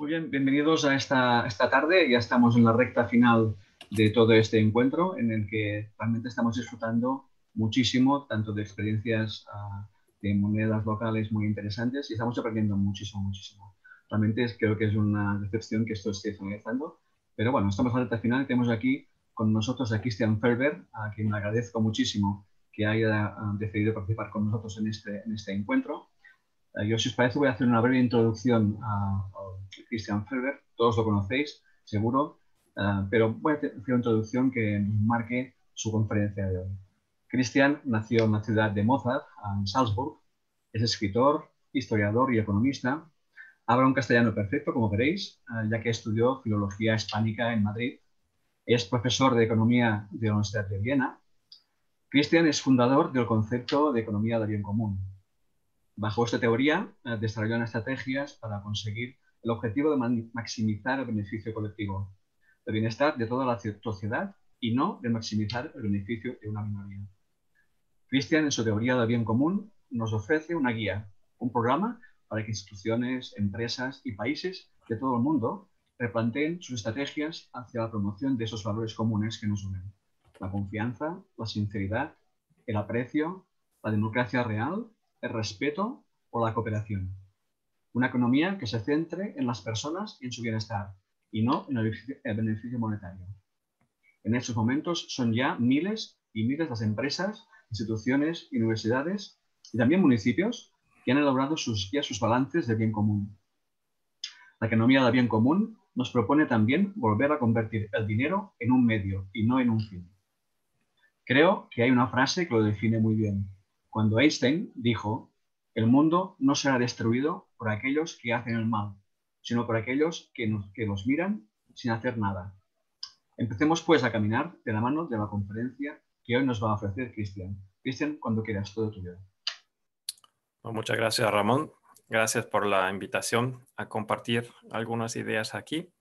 Muy bien, bienvenidos a esta, esta, tarde. Ya estamos en la recta final de todo este encuentro en el que realmente estamos disfrutando muchísimo, tanto de experiencias ah, de monedas locales muy interesantes y estamos aprendiendo muchísimo, muchísimo. Realmente es, creo que es una decepción que esto esté finalizando, pero bueno, estamos en la recta final. y Tenemos aquí con nosotros a Christian Ferber, a quien le agradezco muchísimo que haya ah, decidido participar con nosotros en este, en este encuentro. Eh, yo, si os parece, voy a hacer una breve introducción a, Christian Ferber. Todos lo conocéis, seguro, eh, pero voy a hacer una introducción que marque su conferencia de hoy. Christian nació en la ciudad de Mozart, en Salzburg. Es escritor, historiador y economista. Habla un castellano perfecto, como veréis, eh, ya que estudió filología hispánica en Madrid. Es profesor de economía de la Universidad de Viena. Christian es fundador del concepto de economía de bien común, Bajo esta teoría, eh, desarrollan estrategias para conseguir el objetivo de maximizar el beneficio colectivo, el bienestar de toda la sociedad y no de maximizar el beneficio de una minoría. Christian, en su teoría del bien común, nos ofrece una guía, un programa para que instituciones, empresas y países de todo el mundo replanteen sus estrategias hacia la promoción de esos valores comunes que nos unen. La confianza, la sinceridad, el aprecio, la democracia real el respeto o la cooperación. Una economía que se centre en las personas y en su bienestar, y no en el beneficio monetario. En estos momentos son ya miles y miles las empresas, instituciones universidades, y también municipios, que han elaborado sus, ya sus balances de bien común. La economía de bien común nos propone también volver a convertir el dinero en un medio y no en un fin. Creo que hay una frase que lo define muy bien cuando Einstein dijo, el mundo no será destruido por aquellos que hacen el mal, sino por aquellos que, nos, miran sin hacer nada. Empecemos pues a caminar de la mano de la conferencia que hoy nos va a ofrecer Cristian. Cristian, cuando quieras, todo tuyo. Pues muchas gracias, Ramón. Gracias por la invitación a compartir algunas ideas aquí.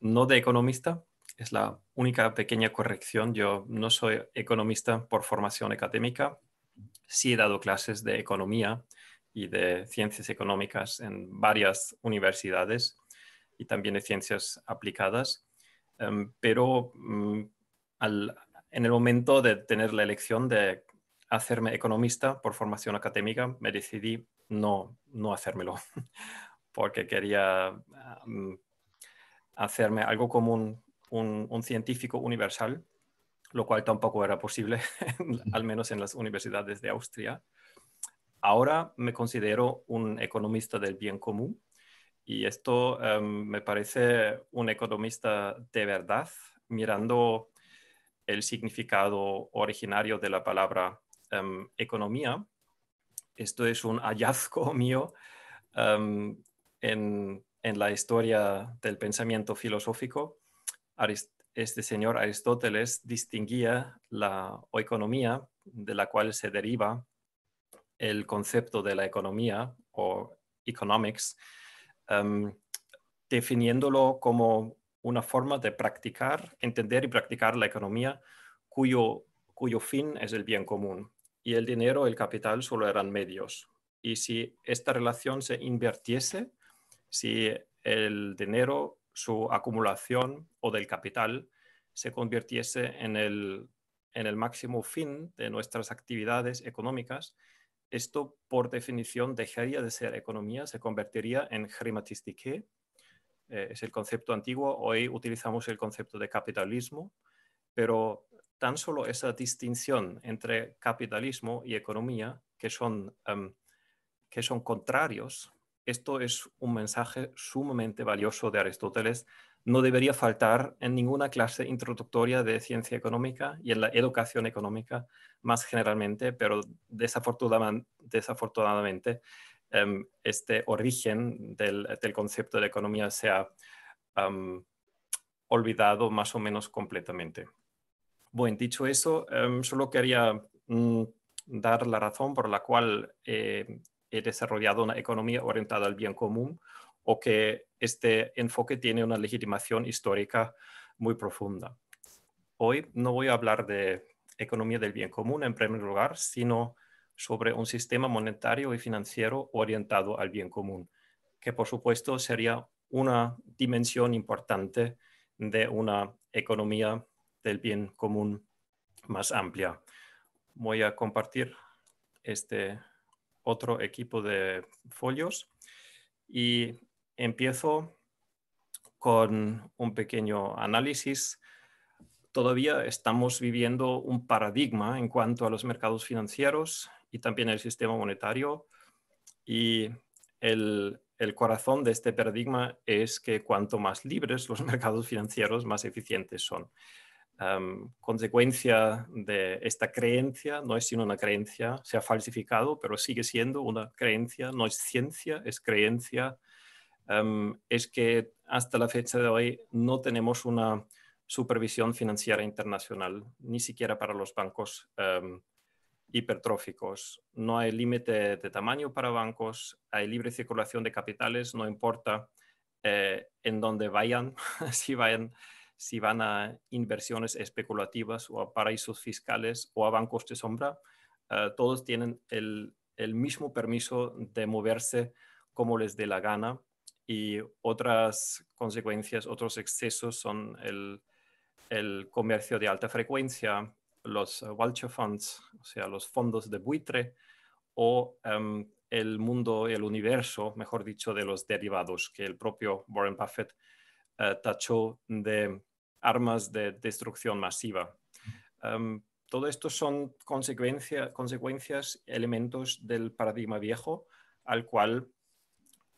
no de economista, es la única pequeña corrección. Yo no soy economista por formación académica. Sí he dado clases de economía y de ciencias económicas en varias universidades y también de ciencias aplicadas. Em, pero mm, en el momento de tener la elección de hacerme economista por formación académica, me decidí no, no hacérmelo, porque quería ah, mm, hacerme algo común un, científico universal, lo cual tampoco era posible, al menos en las universidades de Austria. Ahora me considero un economista del bien común y esto em, me parece un economista de verdad, mirando el significado originario de la palabra em, economía. Esto es un hallazgo mío em, en la historia del pensamiento filosófico este señor Aristóteles distinguía la economía de la cual se deriva el concepto de la economía o economics, em, definiéndolo como una forma de practicar, entender y practicar la economía cuyo, cuyo fin es el bien común. Y el dinero, el capital solo eran medios. Y si esta relación se invirtiese, si el dinero su acumulación o del capital se convirtiese en el, máximo fin de nuestras actividades económicas, esto por definición dejaría de ser economía, se convertiría en Grimatistique, eh, es el concepto antiguo, hoy utilizamos el concepto de capitalismo, pero tan solo esa distinción entre capitalismo y economía, que son, em, que son contrarios esto es un mensaje sumamente valioso de Aristóteles. No debería faltar en ninguna clase introductoria de ciencia económica y en la educación económica más generalmente, pero desafortunadamente, em, este origen del, concepto de economía se ha olvidado más o menos completamente. Bueno, dicho eso, em, solo quería mm, dar la razón por la cual eh, he desarrollado una economía orientada al bien común o que este enfoque tiene una legitimación histórica muy profunda. Hoy no voy a hablar de economía del bien común en primer lugar, sino sobre un sistema monetario y financiero orientado al bien común, que por supuesto sería una dimensión importante de una economía del bien común más amplia. Voy a compartir este otro equipo de folios y empiezo con un pequeño análisis. Todavía estamos viviendo un paradigma en cuanto a los mercados financieros y también el sistema monetario y el, el corazón de este paradigma es que cuanto más libres los mercados financieros, más eficientes son. Em, consecuencia de esta creencia, no es sino una creencia, se ha falsificado, pero sigue siendo una creencia, no es ciencia, es creencia, em, es que hasta la fecha de hoy no tenemos una supervisión financiera internacional, ni siquiera para los bancos em, hipertróficos. No hay límite de tamaño para bancos, hay libre circulación de capitales, no importa eh, en dónde vayan, si vayan si van a inversiones especulativas o a paraísos fiscales o a bancos de sombra, eh, todos tienen el, el, mismo permiso de moverse como les dé la gana y otras consecuencias, otros excesos son el, el comercio de alta frecuencia, los uh, funds, o sea, los fondos de buitre o em, el mundo, el universo, mejor dicho, de los derivados que el propio Warren Buffett eh, tachó de armas de destrucción masiva. Em, todo esto son consecuencias, elementos del paradigma viejo, al cual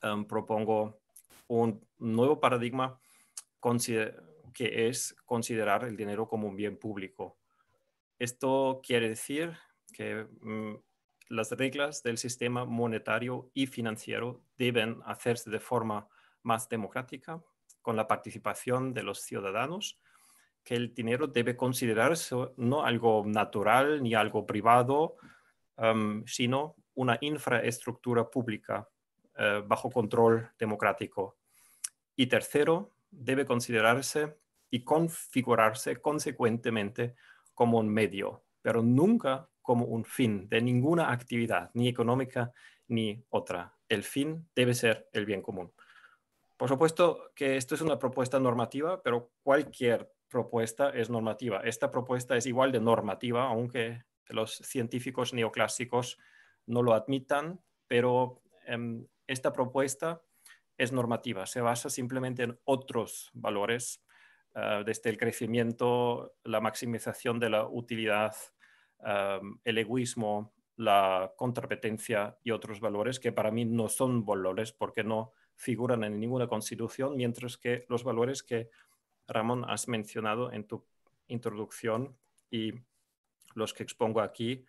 em, propongo un nuevo paradigma que es considerar el dinero como un bien público. Esto quiere decir que mm, las reglas del sistema monetario y financiero deben hacerse de forma más democrática, con la participación de los ciudadanos, que el dinero debe considerarse no algo natural ni algo privado, em, sino una infraestructura pública eh, bajo control democrático. Y tercero, debe considerarse y configurarse consecuentemente como un medio, pero nunca como un fin de ninguna actividad, ni económica ni otra. El fin debe ser el bien común. Por supuesto que esto es una propuesta normativa, pero cualquier propuesta es normativa. Esta propuesta es igual de normativa, aunque los científicos neoclásicos no lo admitan, pero em, esta propuesta es normativa, se basa simplemente en otros valores, eh, desde el crecimiento, la maximización de la utilidad, em, el egoísmo, la contrapetencia y otros valores que para mí no son valores porque no figuran en ninguna constitución, mientras que los valores que Ramón has mencionado en tu introducción y los que expongo aquí,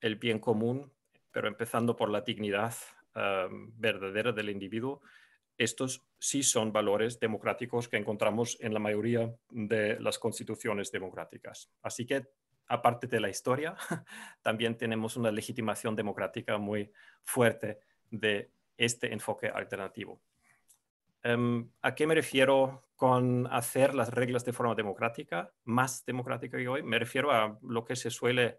el bien común, pero empezando por la dignidad eh, verdadera del individuo, estos sí son valores democráticos que encontramos en la mayoría de las constituciones democráticas. Así que, aparte de la historia, también tenemos una legitimación democrática muy fuerte de este enfoque alternativo. Em, ¿A qué me refiero con hacer las reglas de forma democrática, más democrática que hoy? Me refiero a lo que se suele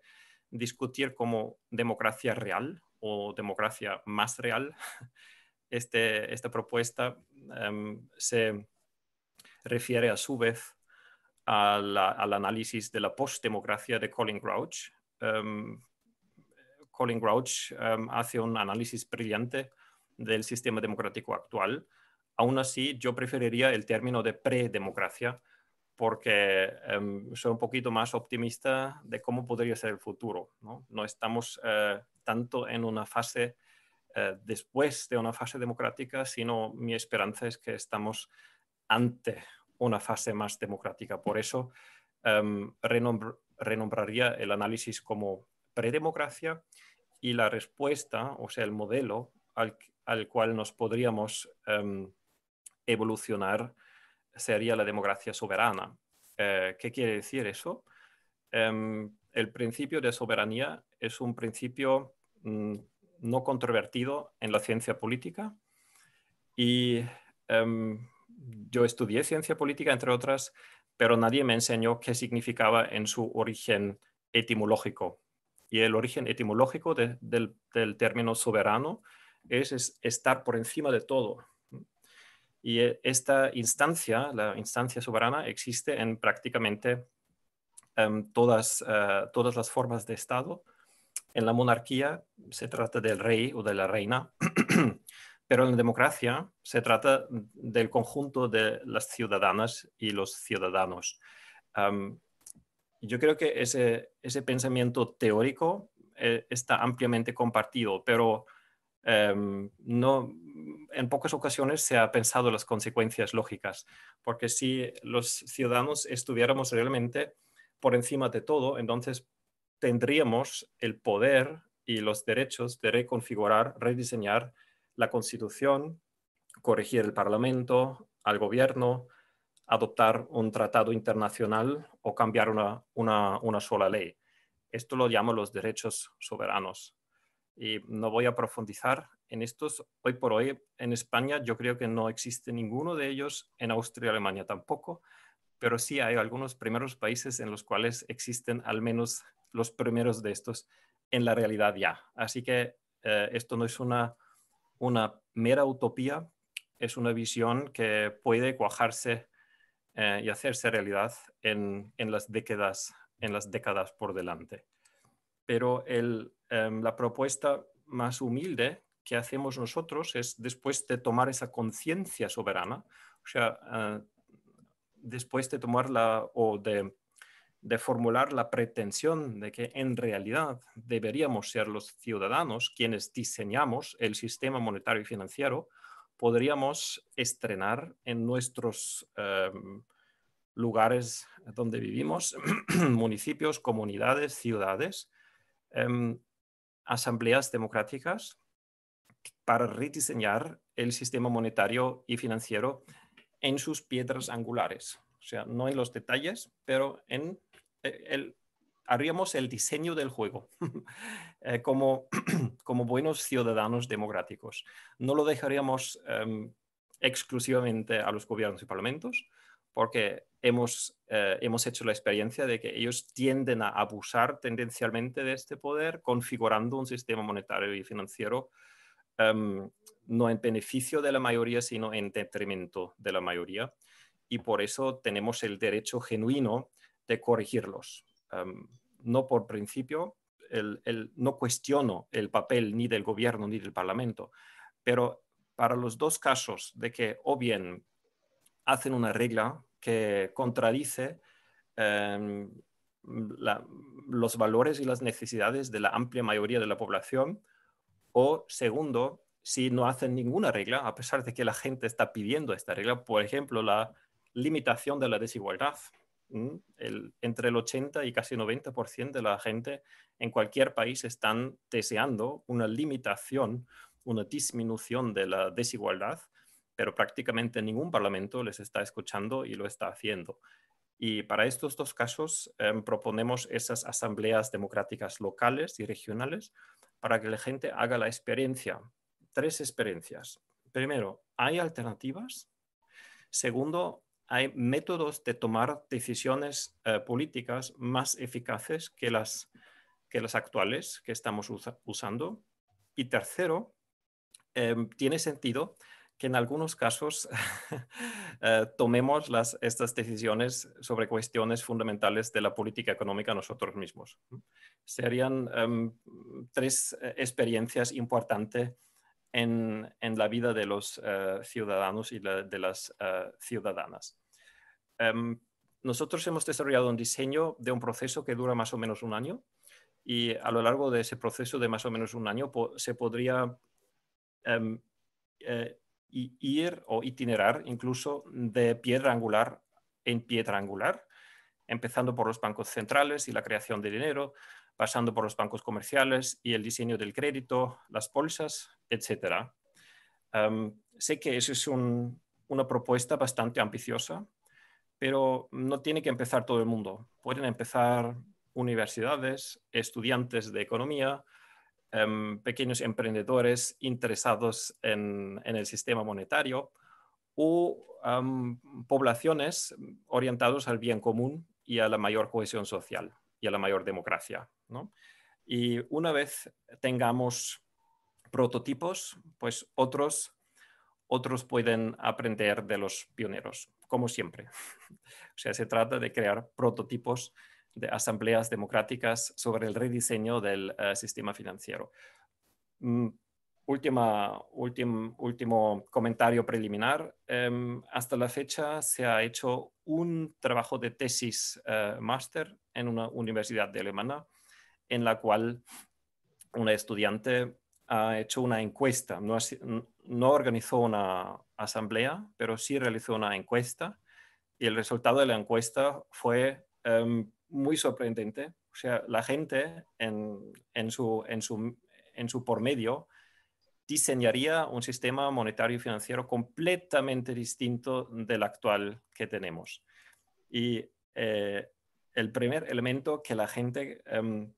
discutir como democracia real o democracia más real. Este, esta propuesta em, se refiere a su vez al análisis de la postdemocracia de Colin Grouch. Em, Colin Grouch hace un análisis brillante del sistema democrático actual Aún así, yo preferiría el término de pre-democracia porque em, soy un poquito más optimista de cómo podría ser el futuro. No, estamos eh, tanto en una fase eh, después de una fase democrática, sino mi esperanza es que estamos ante una fase más democrática. Por eso em, renombraría el análisis como predemocracia y la respuesta, o sea, el modelo al cual nos podríamos em, evolucionar sería la democracia soberana. Eh, ¿Qué quiere decir eso? Em, el principio de soberanía es un principio mm, no controvertido en la ciencia política y em, yo estudié ciencia política, entre otras, pero nadie me enseñó qué significaba en su origen etimológico. Y el origen etimológico del, término soberano es, estar por encima de todo, y e, esta instancia, la instancia soberana, existe en prácticamente em, todas, eh, todas las formas de Estado. En la monarquía se trata del rey o de la reina, pero en la democracia se trata del conjunto de las ciudadanas y los ciudadanos. Em, yo creo que ese, pensamiento teórico eh, está ampliamente compartido, pero Em, no, en pocas ocasiones se ha pensado las consecuencias lógicas, porque si los ciudadanos estuviéramos realmente por encima de todo, entonces tendríamos el poder y los derechos de reconfigurar, rediseñar la constitución, corregir el parlamento, al gobierno, adoptar un tratado internacional o cambiar una, sola ley. Esto lo llamo los derechos soberanos y no voy a profundizar en estos. Hoy por hoy en España yo creo que no existe ninguno de ellos, en Austria y Alemania tampoco, pero sí hay algunos primeros países en los cuales existen al menos los primeros de estos en la realidad ya. Así que eh, esto no es una, mera utopía, es una visión que puede cuajarse eh, y hacerse realidad en, en, en las décadas por delante pero em, la propuesta más humilde que hacemos nosotros es después de tomar esa conciencia soberana, o sea, eh, después de tomar o de, formular la pretensión de que en realidad deberíamos ser los ciudadanos quienes diseñamos el sistema monetario y financiero, podríamos estrenar en nuestros em, lugares donde vivimos, municipios, comunidades, ciudades, Em, asambleas democráticas para rediseñar el sistema monetario y financiero en sus piedras angulares. O sea, no en los detalles, pero en eh, el, haríamos el diseño del juego eh, como, como buenos ciudadanos democráticos. No lo dejaríamos em, exclusivamente a los gobiernos y parlamentos, porque hemos, eh, hemos hecho la experiencia de que ellos tienden a abusar tendencialmente de este poder, configurando un sistema monetario y financiero em, no en beneficio de la mayoría, sino en detrimento de la mayoría. Y por eso tenemos el derecho genuino de corregirlos. Em, no por principio, el, el, no cuestiono el papel ni del gobierno ni del parlamento, pero para los dos casos de que o bien hacen una regla que contradice em, los valores y las necesidades de la amplia mayoría de la población, o segundo, si no hacen ninguna regla, a pesar de que la gente está pidiendo esta regla, por ejemplo, la limitación de la desigualdad. entre el 80 y casi 90% de la gente en cualquier país están deseando una limitación, una disminución de la desigualdad pero prácticamente ningún parlamento les está escuchando y lo está haciendo. Y para estos dos casos em, proponemos esas asambleas democráticas locales y regionales para que la gente haga la experiencia. Tres experiencias. Primero, hay alternativas. Segundo, hay métodos de tomar decisiones eh, políticas más eficaces que las, actuales que estamos usando. Y tercero, em, tiene sentido que en algunos casos eh, tomemos las, estas decisiones sobre cuestiones fundamentales de la política económica nosotros mismos. Serían em, tres eh, experiencias importantes en, en, la vida de los eh, ciudadanos y de las ciudadanas. Em, nosotros hemos desarrollado un diseño de un proceso que dura más o menos un año y a lo largo de ese proceso de más o menos un año se podría em, ir o itinerar incluso de piedra angular en piedra angular, empezando por los bancos centrales y la creación de dinero, pasando por los bancos comerciales y el diseño del crédito, las bolsas, etc. Em, sé que eso es una propuesta bastante ambiciosa, pero no tiene que empezar todo el mundo. Pueden empezar universidades, estudiantes de economía, Em, pequeños emprendedores interesados en, el sistema monetario o poblaciones orientados al bien común y a la mayor cohesión social y a la mayor democracia. Y una vez tengamos prototipos, pues otros, otros pueden aprender de los pioneros, como siempre. o sea, se trata de crear prototipos de asambleas democráticas sobre el rediseño del eh, sistema financiero. Mm, última, último, último comentario preliminar. Em, hasta la fecha se ha hecho un trabajo de tesis eh, máster en una universidad de alemana en la cual una estudiante ha hecho una encuesta. No, organizó una asamblea, pero sí realizó una encuesta y el resultado de la encuesta fue... Em, muy sorprendente. O sea, la gente en, su, en, su, por medio diseñaría un sistema monetario y financiero completamente distinto del actual que tenemos. Y eh, el primer elemento que la gente em,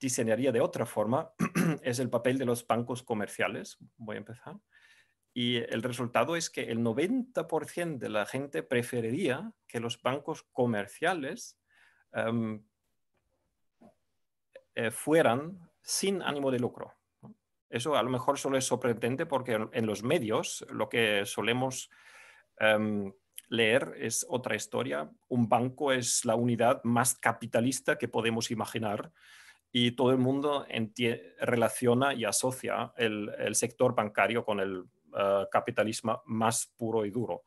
diseñaría de otra forma es el papel de los bancos comerciales. Voy a empezar. Y el resultado es que el 90% de la gente preferiría que los bancos comerciales Em, eh, fueran sin ánimo de lucro. Eso a lo mejor solo es sorprendente porque en los medios lo que solemos em, leer es otra historia. Un banco es la unidad más capitalista que podemos imaginar y todo el mundo relaciona y asocia el, sector bancario con el eh, capitalismo más puro y duro.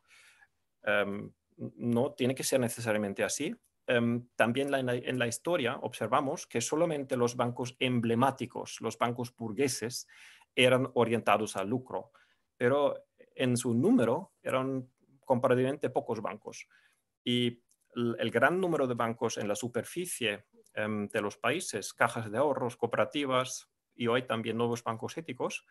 Em, no tiene que ser necesariamente así. Em, también en, la, historia observamos que solamente los bancos emblemáticos, los bancos burgueses, eran orientados al lucro, pero en su número eran comparativamente pocos bancos. Y el, gran número de bancos en la superficie em, de los países, cajas de ahorros, cooperativas y hoy también nuevos bancos éticos,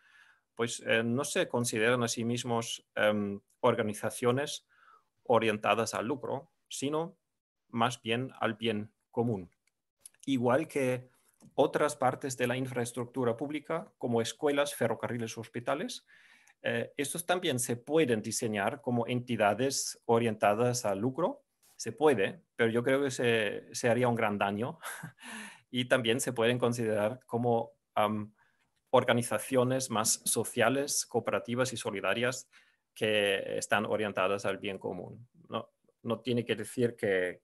pues eh, no se consideran a sí mismos em, organizaciones orientadas al lucro, sino más bien al bien común. Igual que otras partes de la infraestructura pública, como escuelas, ferrocarriles, hospitales, eh, estos también se pueden diseñar como entidades orientadas al lucro. Se puede, pero yo creo que se, haría un gran daño. y también se pueden considerar como organizaciones más sociales, cooperativas y solidarias que están orientadas al bien común no tiene que decir que,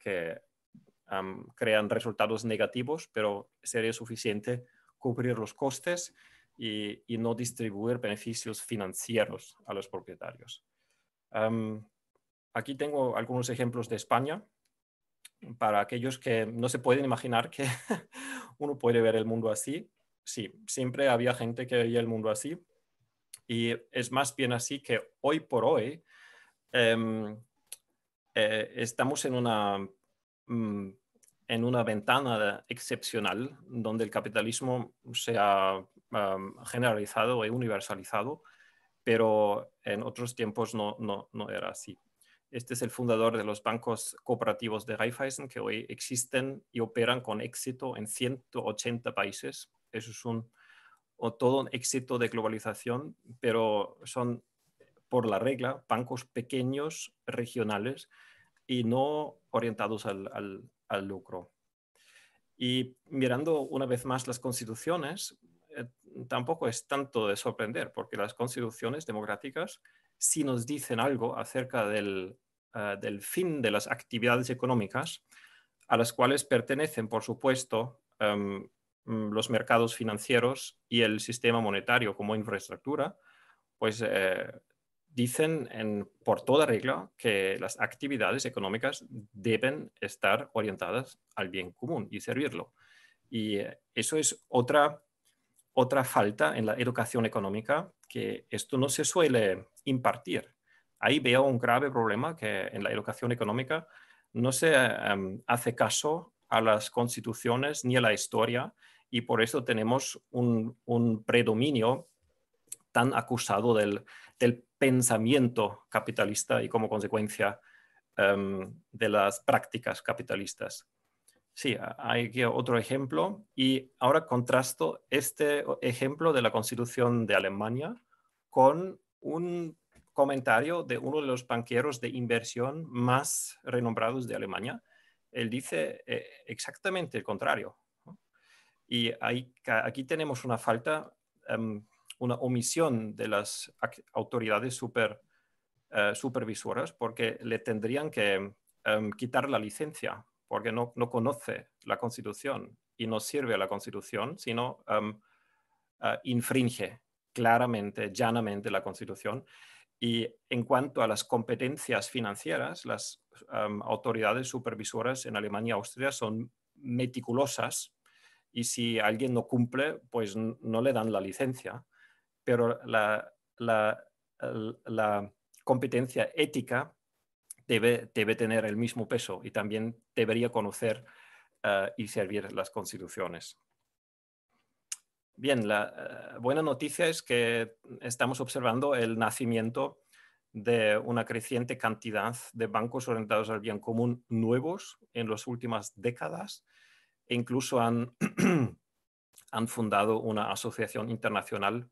crean resultados negativos, pero sería suficiente cubrir los costes y, no distribuir beneficios financieros a los propietarios. aquí tengo algunos ejemplos de España para aquellos que no se pueden imaginar que uno puede ver el mundo así. Sí, siempre había gente que veía el mundo así. Y es más bien así que hoy por hoy, em, eh, estamos en una, mm, en una ventana excepcional donde el capitalismo se ha generalizado y universalizado, pero en otros tiempos no, no, no era así. Este es el fundador de los bancos cooperativos de Raiffeisen que hoy existen y operan con éxito en 180 países. Eso es un, todo un éxito de globalización, pero son por la regla, bancos pequeños, regionales y no orientados al, lucro. Y mirando una vez más las constituciones, eh, tampoco es tanto de sorprender, porque las constituciones democráticas si nos dicen algo acerca eh, del, fin de las actividades económicas, a las cuales pertenecen, por supuesto, em, mm, los mercados financieros y el sistema monetario como infraestructura, pues eh, dicen en, por toda regla que las actividades económicas deben estar orientadas al bien común y servirlo. Y eh, eso es otra, otra falta en la educación económica, que esto no se suele impartir. Ahí veo un grave problema que en la educación económica no se em, hace caso a las constituciones ni a la historia y por eso tenemos un predominio tan acusado del, el pensamiento capitalista y como consecuencia em, de las prácticas capitalistas. Sí, hay aquí otro ejemplo y ahora contrasto este ejemplo de la Constitución de Alemania con un comentario de uno de los banqueros de inversión más renombrados de Alemania. Él dice eh, exactamente el contrario. Y aquí tenemos una falta em, una omisión de las autoridades eh, supervisoras porque le tendrían que em, quitar la licencia porque no, no, conoce la Constitución y no sirve a la Constitución, sino em, eh, infringe claramente, llanamente la Constitución. Y en cuanto a las competencias financieras, las em, autoridades supervisoras en Alemania y Austria son meticulosas y si alguien no cumple, pues no le dan la licencia pero la, competencia ética debe, tener el mismo peso y también debería conocer eh, y servir las constituciones. Bien, la eh, buena noticia es que estamos observando el nacimiento de una creciente cantidad de bancos orientados al bien común nuevos en las últimas décadas e incluso han fundado una asociación internacional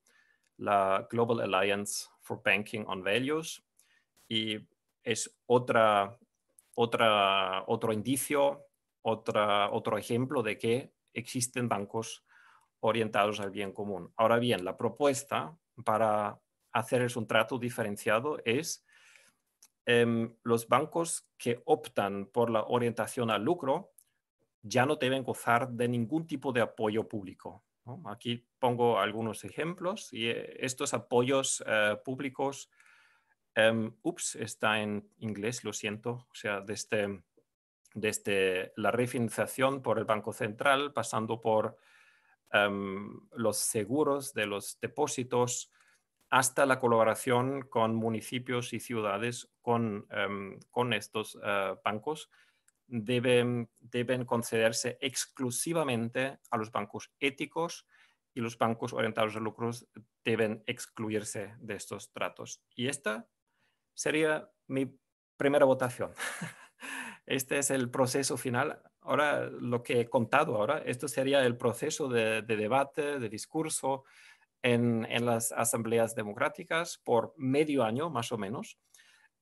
la Global Alliance for Banking on Values y es otra, otra, otro indicio, otro ejemplo de que existen bancos orientados al bien común. Ahora bien, la propuesta para hacerles un trato diferenciado es em, los bancos que optan por la orientación al lucro ya no deben gozar de ningún tipo de apoyo público. Aquí pongo algunos ejemplos y eh, estos apoyos eh, públicos, em, ups, está en inglés, lo siento, o sea, desde, este, este, la refinanciación por el Banco Central, pasando por em, los seguros de los depósitos, hasta la colaboración con municipios y ciudades con, em, estos eh, bancos deben, concederse exclusivamente a los bancos éticos y los bancos orientados a lucros deben excluirse de estos tratos. Y esta sería mi primera votación. Este es el proceso final. Ahora, lo que he contado ahora, esto sería el proceso de, debate, de discurso en, las asambleas democráticas por medio año, más o menos.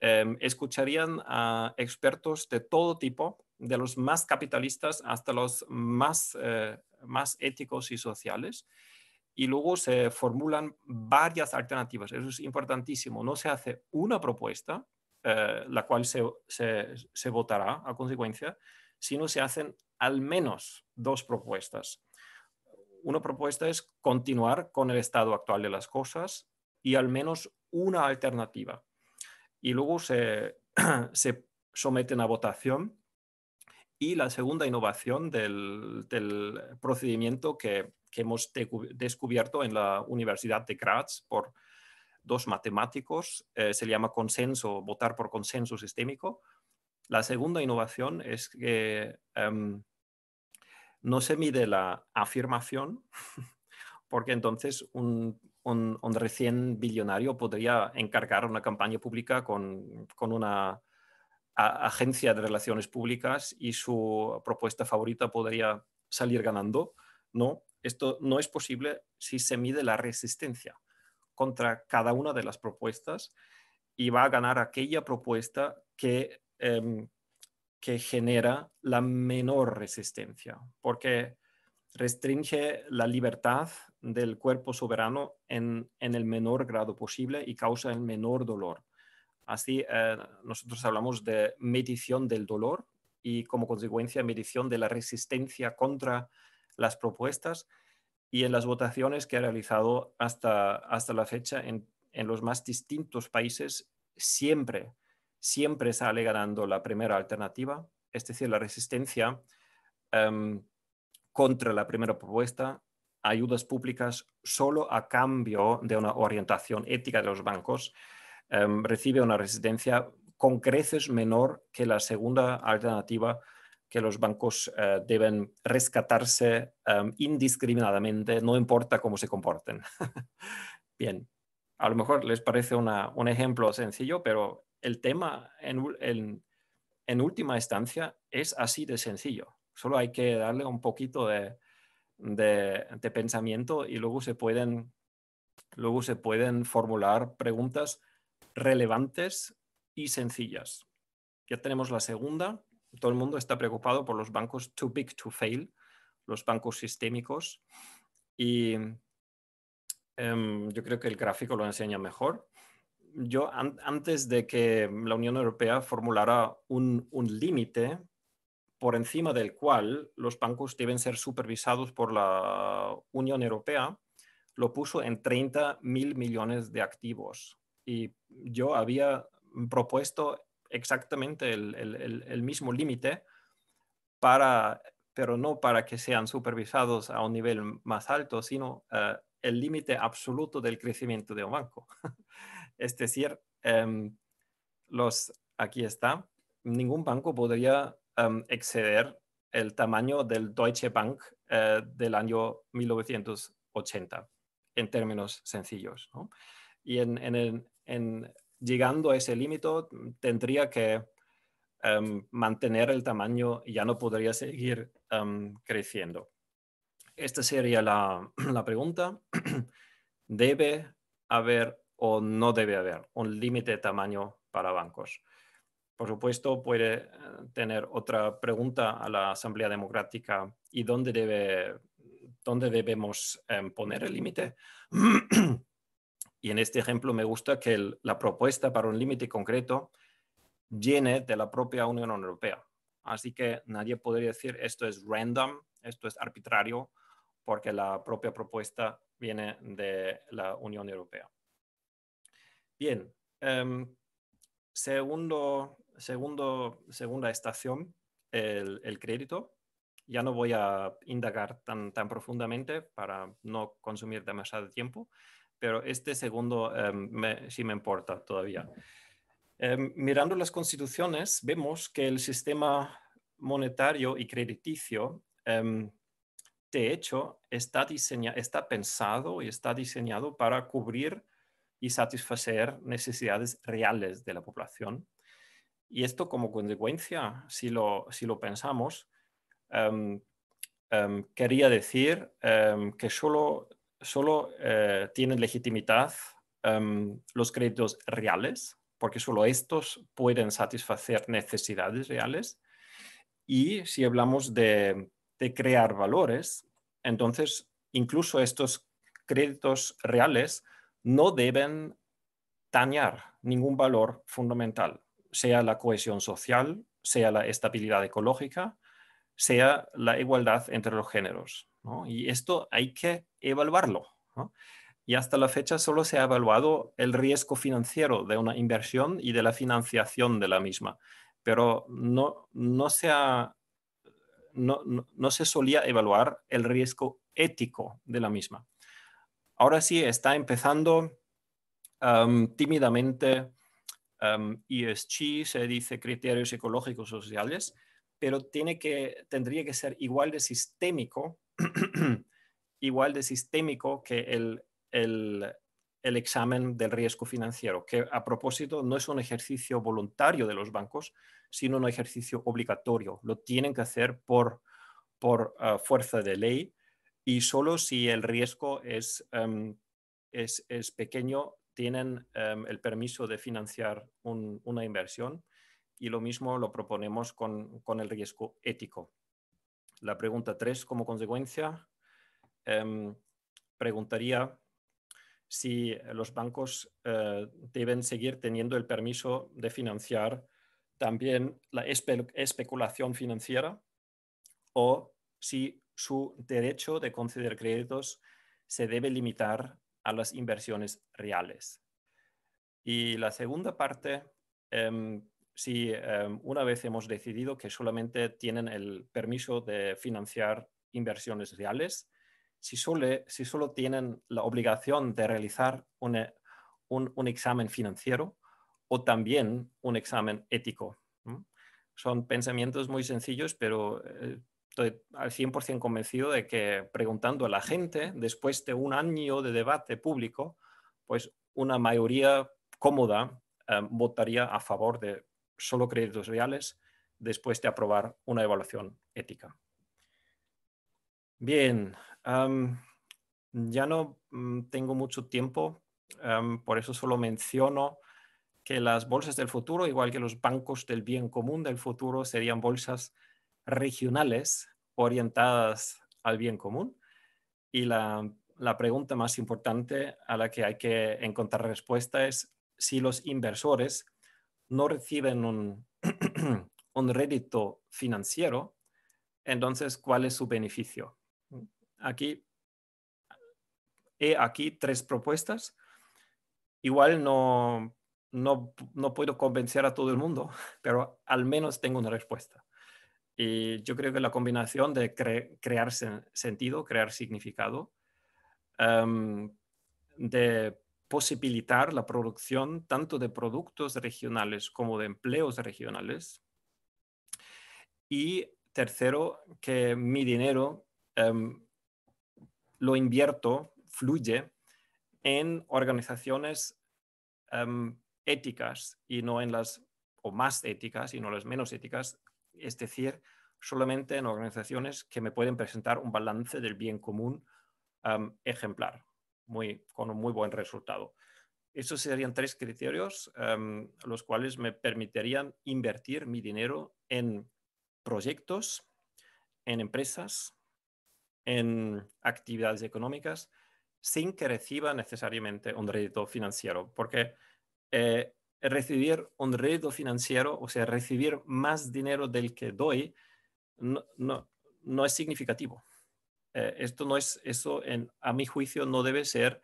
Em, escucharían a expertos de todo tipo, de los más capitalistas hasta los más, eh, más éticos y sociales. Y luego se formulan varias alternativas. Eso es importantísimo. No se hace una propuesta, eh, la cual se, se votará a consecuencia, sino se hacen al menos dos propuestas. Una propuesta es continuar con el estado actual de las cosas y al menos una alternativa y luego se, someten a votación. Y la segunda innovación del, procedimiento que, hemos descubierto en la Universidad de Graz por dos matemáticos, eh, se llama consenso, votar por consenso sistémico. La segunda innovación es que em, no se mide la afirmación, porque entonces un, un, recién billonario podría encargar una campaña pública con, una agencia de relaciones públicas y su propuesta favorita podría salir ganando. No, esto no es posible si se mide la resistencia contra cada una de las propuestas y va a ganar aquella propuesta que, em, que genera la menor resistencia, porque restringe la libertad del cuerpo soberano en, el menor grado posible y causa el menor dolor. Así, eh, nosotros hablamos de medición del dolor y como consecuencia medición de la resistencia contra las propuestas y en las votaciones que ha realizado hasta, hasta la fecha en, los más distintos países, siempre, siempre sale ganando la primera alternativa, es decir, la resistencia. Em, contra la primera propuesta, ayudas públicas solo a cambio de una orientación ética de los bancos, em, recibe una resistencia con creces menor que la segunda alternativa que los bancos eh, deben rescatarse em, indiscriminadamente, no importa cómo se comporten. Bien, a lo mejor les parece un ejemplo sencillo, pero el tema en última instancia es así de sencillo Solo hay que darle un poquito de, pensamiento y luego se, pueden, luego se pueden formular preguntas relevantes y sencillas. Ya tenemos la segunda. Todo el mundo está preocupado por los bancos too big to fail, los bancos sistémicos. Y em, yo creo que el gráfico lo enseña mejor. Yo, antes de que la Unión Europea formulara un límite por encima del cual los bancos deben ser supervisados por la Unión Europea, lo puso en 30 mil millones de activos. Y yo había propuesto exactamente el, mismo límite para pero no para que sean supervisados a un nivel más alto, sino eh, el límite absoluto del crecimiento de un banco. es decir, em, los, aquí está, ningún banco podría em, exceder el tamaño del Deutsche Bank eh, del año 1980, en términos sencillos. Y en, llegando a ese límite, tendría que em, mantener el tamaño y ya no podría seguir em, creciendo. Esta sería la, la pregunta. ¿Debe haber o no debe haber un límite de tamaño para bancos? Por supuesto, puede eh, tener otra pregunta a la Asamblea Democrática y dónde, debe, dónde debemos em, poner el límite. y en este ejemplo me gusta que la propuesta para un límite concreto viene de la propia Unión Europea. Así que nadie podría decir esto es random, esto es arbitrario, porque la propia propuesta viene de la Unión Europea. Bien, em, segundo segundo, segunda estación el, crédito. Ya no voy a indagar tan, tan profundamente para no consumir demasiado tiempo, pero este segundo em, sí me importa todavía. Em, mirando las constituciones, vemos que el sistema monetario y crediticio, em, de hecho, está, está pensado y está diseñado para cubrir y satisfacer necesidades reales de la población y esto como consecuencia, si lo, pensamos, em, em, quería decir em, que solo, eh, tienen legitimidad los créditos reales, porque solo estos pueden satisfacer necesidades reales. Y si hablamos de, de crear valores, entonces incluso estos créditos reales no deben dañar ningún valor fundamental sea la cohesión social, sea la estabilidad ecológica, sea la igualdad entre los géneros. Y esto hay que evaluarlo. Y hasta la fecha solo se ha evaluado el riesgo financiero de una inversión y de la financiación de la misma, pero no, no, se, solía evaluar el riesgo ético de la misma. Ahora sí está empezando tímidamente es em, e ESG, se dice criterios ecológicos sociales, pero tiene que, tendría que ser igual de sistémico, igual de sistémico que el, examen del riesgo financiero, que a propósito no es un ejercicio voluntario de los bancos, sino un ejercicio obligatorio. Lo tienen que hacer por, eh, fuerza de ley y solo si el riesgo es, em, es, pequeño tienen em, el permiso de financiar una inversión y lo mismo lo proponemos con, con el riesgo ético. La pregunta 3, como consecuencia, em, preguntaría si los bancos eh, deben seguir teniendo el permiso de financiar también la especulación financiera o si su derecho de conceder créditos se debe limitar a las inversiones reales. Y la segunda parte, em, si em, una vez hemos decidido que solamente tienen el permiso de financiar inversiones reales, si, solo, si solo tienen la obligación de realizar un, examen financiero o también un examen ético. Son pensamientos muy sencillos, pero eh, estoy al 100% convencido de que preguntando a la gente, después de un año de debate público, pues una mayoría cómoda eh, votaría a favor de solo créditos reales después de aprobar una evaluación ética. Bien, ya no mm, tengo mucho tiempo, por eso solo menciono que las bolsas del futuro, igual que los bancos del bien común del futuro, serían bolsas regionales orientadas al bien común. Y la, pregunta más importante a la que hay que encontrar respuesta es si los inversores no reciben un, un rédito financiero, entonces, ¿cuál es su beneficio? Aquí he aquí tres propuestas. Igual no, no, no, puedo convencer a todo el mundo, pero al menos tengo una respuesta. Y yo creo que la combinación de crear sentido, crear significado, em, de posibilitar la producción tanto de productos regionales como de empleos regionales. Y tercero, que mi dinero em, lo invierto, fluye en organizaciones em, éticas y no en las, o más éticas y no las menos éticas, es decir, solamente en organizaciones que me pueden presentar un balance del bien común ejemplar, muy, con un muy buen resultado. Estos serían tres criterios, los cuales me permitirían invertir mi dinero en proyectos, en empresas, en actividades económicas, sin que reciba necesariamente un rédito financiero, porque eh, recibir un reto financiero, o sea, recibir más dinero del que doy, no, es significativo. Eh, esto no es, eso en, a mi juicio no debe ser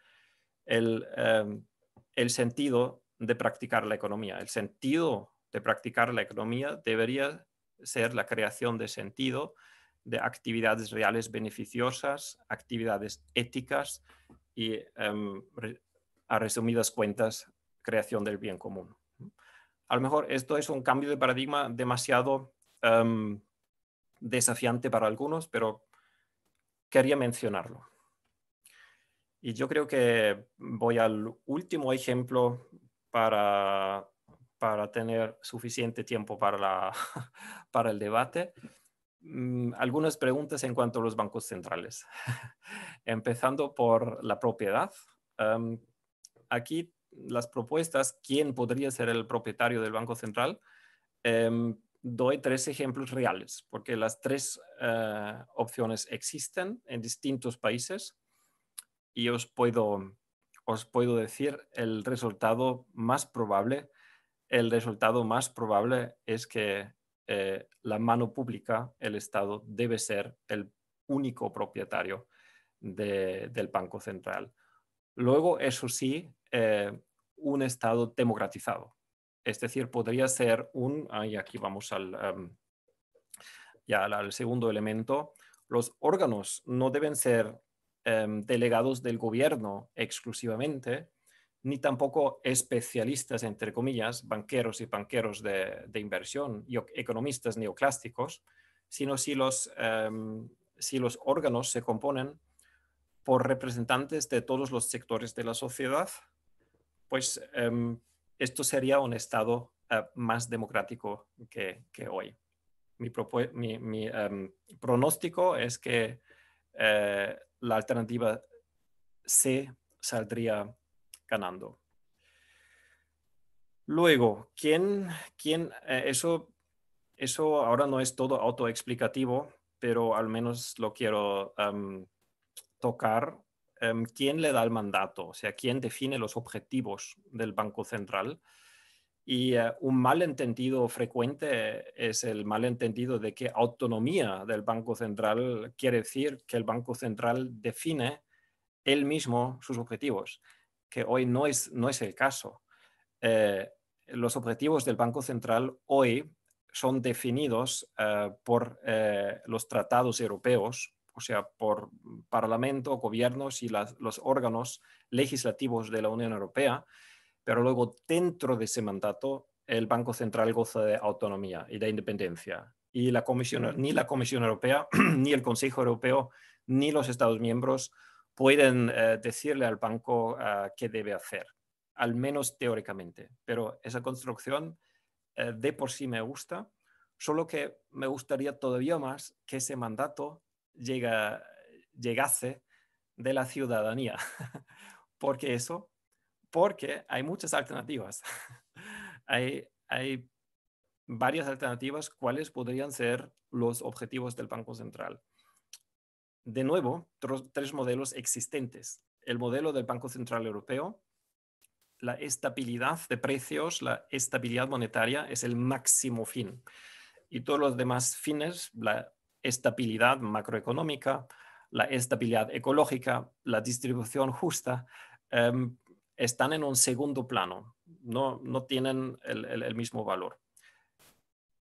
em, el, sentido de practicar la economía. El sentido de practicar la economía debería ser la creación de sentido, de actividades reales beneficiosas, actividades éticas y, em, a resumidas cuentas, creación del bien común. A lo mejor esto es un cambio de paradigma demasiado em, desafiante para algunos, pero quería mencionarlo. Y yo creo que voy al último ejemplo para, tener suficiente tiempo para, para el debate. Mm, algunas preguntas en cuanto a los bancos centrales. Empezando por la propiedad. Em, aquí las propuestas, quién podría ser el propietario del Banco Central, em, doy tres ejemplos reales, porque las tres eh, opciones existen en distintos países y os puedo, os puedo decir el resultado más probable. El resultado más probable es que eh, la mano pública, el Estado, debe ser el único propietario del Banco Central. Luego, eso sí, eh, un Estado democratizado. Es decir, podría ser un, y aquí vamos em, al, segundo elemento, los órganos no deben ser em, delegados del gobierno exclusivamente, ni tampoco especialistas, entre comillas, banqueros y banqueros de, inversión y economistas neoclásicos, sino em, si los órganos se componen por representantes de todos los sectores de la sociedad pues em, esto sería un Estado eh, más democrático que, hoy. Mi, em, pronóstico es que eh, la alternativa C saldría ganando. Luego, ¿quién, quién eh, eso, eso ahora no es todo autoexplicativo, pero al menos lo quiero em, tocar Em, quién le da el mandato, o sea, quién define los objetivos del Banco Central. Y eh, un malentendido frecuente es el malentendido de que autonomía del Banco Central quiere decir que el Banco Central define él mismo sus objetivos, que hoy no es, no es el caso. Eh, los objetivos del Banco Central hoy son definidos eh, por los tratados europeos, o sea, por parlamento, gobiernos y los órganos legislativos de la Unión Europea, pero luego dentro de ese mandato el Banco Central goza de autonomía y de independencia. Y la ni la Comisión Europea, ni el Consejo Europeo, ni los Estados miembros pueden eh, decirle al banco eh, qué debe hacer, al menos teóricamente. Pero esa construcción eh, de por sí me gusta, solo que me gustaría todavía más que ese mandato llega, llegase de la ciudadanía. ¿Por qué eso? Porque hay muchas alternativas. hay, hay varias alternativas cuáles podrían ser los objetivos del Banco Central. De nuevo, tres modelos existentes. El modelo del Banco Central Europeo, la estabilidad de precios, la estabilidad monetaria es el máximo fin. Y todos los demás fines, la estabilidad macroeconómica, la estabilidad ecológica, la distribución justa, em, están en un segundo plano, no, no tienen el, mismo valor.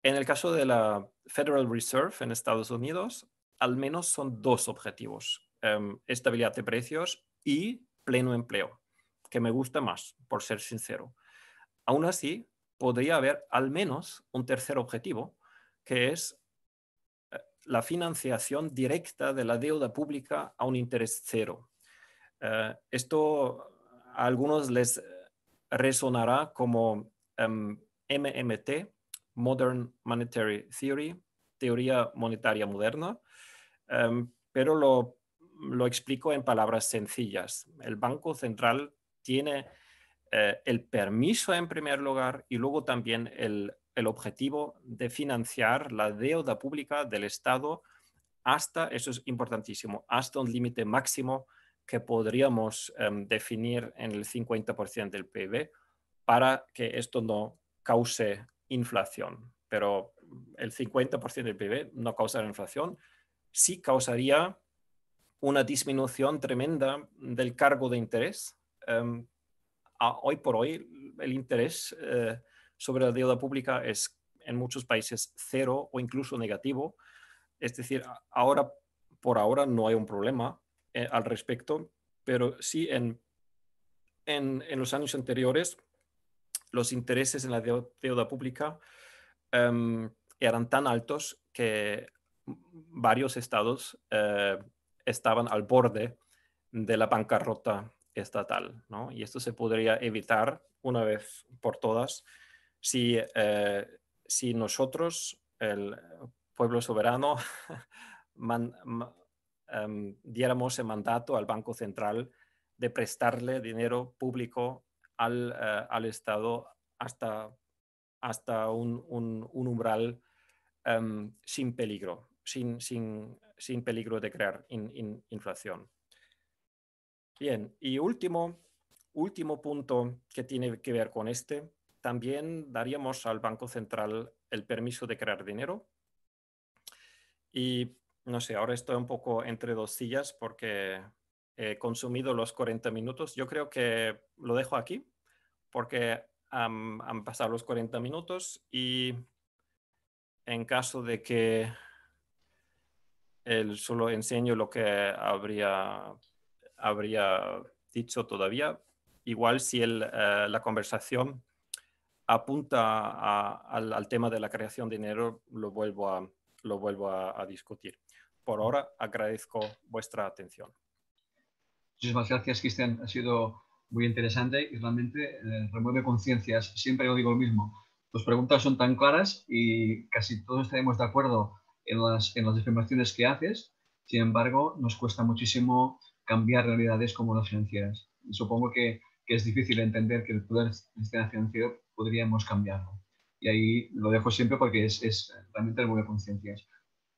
En el caso de la Federal Reserve en Estados Unidos, al menos son dos objetivos, em, estabilidad de precios y pleno empleo, que me gusta más, por ser sincero. Aún así, podría haber al menos un tercer objetivo, que es la financiación directa de la deuda pública a un interés cero. Eh, esto a algunos les resonará como MMT, em, Modern Monetary Theory, teoría monetaria moderna, em, pero lo, explico en palabras sencillas. El Banco Central tiene eh, el permiso en primer lugar y luego también el el objetivo de financiar la deuda pública del Estado hasta, eso es importantísimo, hasta un límite máximo que podríamos em, definir en el 50% del PIB para que esto no cause inflación. Pero el 50% del PIB no causará inflación, sí causaría una disminución tremenda del cargo de interés. Em, hoy por hoy el interés... Eh, sobre la deuda pública es en muchos países cero o incluso negativo. Es decir, ahora, por ahora no hay un problema eh, al respecto, pero sí en, en, los años anteriores los intereses en la deuda, pública em, eran tan altos que varios estados eh, estaban al borde de la bancarrota estatal. Y esto se podría evitar una vez por todas eh, si, nosotros, el pueblo soberano, em, diéramos el mandato al Banco Central de prestarle dinero público al, eh, Estado hasta, hasta un, umbral em, sin peligro, sin, peligro de crear inflación. Bien, y último, último punto que tiene que ver con este también daríamos al Banco Central el permiso de crear dinero. Y no sé, ahora estoy un poco entre dos sillas porque he consumido los 40 minutos. Yo creo que lo dejo aquí porque han, pasado los 40 minutos y en caso de que él solo enseño lo que habría, habría dicho todavía, igual si eh, la conversación apunta al, tema de la creación de dinero, lo vuelvo a, lo vuelvo a, discutir. Por ahora, agradezco vuestra atención. Muchísimas gracias, Cristian. Ha sido muy interesante y realmente eh, remueve conciencias. Siempre yo digo lo mismo. Tus preguntas son tan claras y casi todos estaremos de acuerdo en las, en las afirmaciones que haces. Sin embargo, nos cuesta muchísimo cambiar realidades como las financieras. supongo que, que, es difícil entender que el poder financiero podríamos cambiarlo. Y ahí lo dejo siempre porque es, es realmente el de conciencias.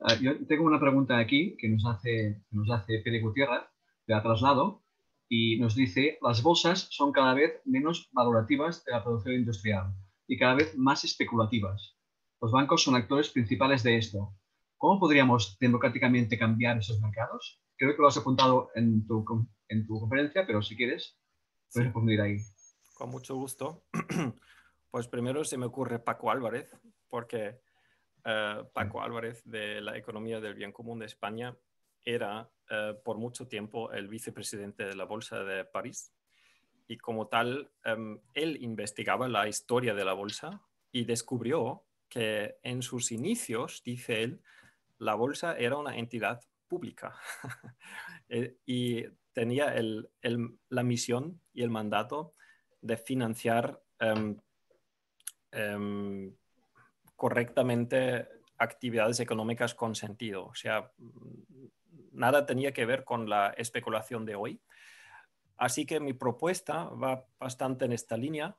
Ah, yo tengo una pregunta aquí que nos hace, nos hace Pérez Gutiérrez, de la traslado, y nos dice, las bolsas son cada vez menos valorativas de la producción industrial y cada vez más especulativas. Los bancos son actores principales de esto. ¿Cómo podríamos democráticamente cambiar esos mercados? Creo que lo has apuntado en tu, en tu conferencia, pero si quieres, puedes responder ahí. Con mucho gusto. Pues primero se me ocurre Paco Álvarez, porque eh, Paco mm. Álvarez de la Economía del Bien Común de España era eh, por mucho tiempo el vicepresidente de la Bolsa de París y como tal, em, él investigaba la historia de la bolsa y descubrió que en sus inicios, dice él, la bolsa era una entidad pública eh, y tenía la misión y el mandato de financiar em, Em, correctamente actividades económicas con sentido. O sea, nada tenía que ver con la especulación de hoy. Así que mi propuesta va bastante en esta línea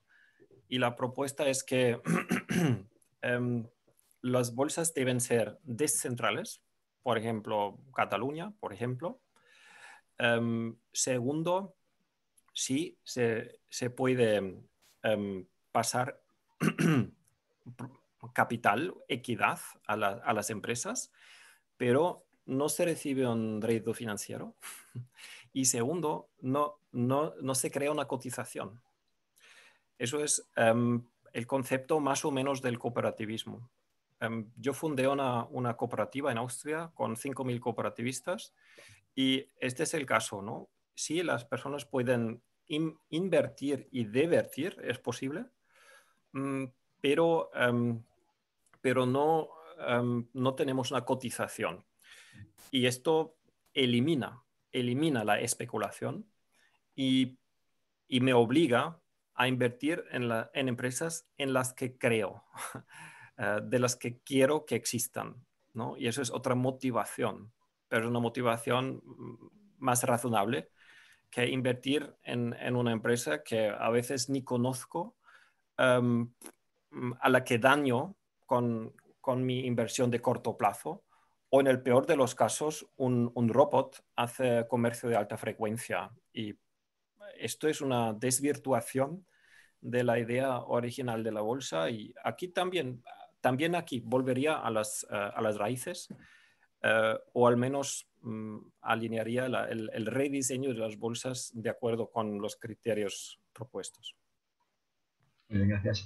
y la propuesta es que em, las bolsas deben ser descentrales, por ejemplo, Cataluña, por ejemplo. Em, segundo, sí se, puede pasar capital, equidad a, las empresas, pero no se recibe un rédito financiero. Y segundo, no, no, se crea una cotización. Eso es em, el concepto más o menos del cooperativismo. Em, yo fundé una, cooperativa en Austria con 5.000 cooperativistas y este es el caso, ¿no? Si las personas pueden invertir y divertir, es posible, Mm, pero, em, em, no, tenemos una cotización. Y esto elimina, elimina la especulación y, me obliga a invertir en, empresas en las que creo, eh, de las que quiero que existan. ¿no? Y eso es otra motivación, pero es una motivación mm, más razonable que invertir en, en una empresa que a veces ni conozco Em, a la que daño con, mi inversión de corto plazo o en el peor de los casos un, robot hace comercio de alta frecuencia y esto es una desvirtuación de la idea original de la bolsa y aquí también, también aquí volvería a las, eh, raíces eh, o al menos mm, alinearía el, rediseño de las bolsas de acuerdo con los criterios propuestos gracias.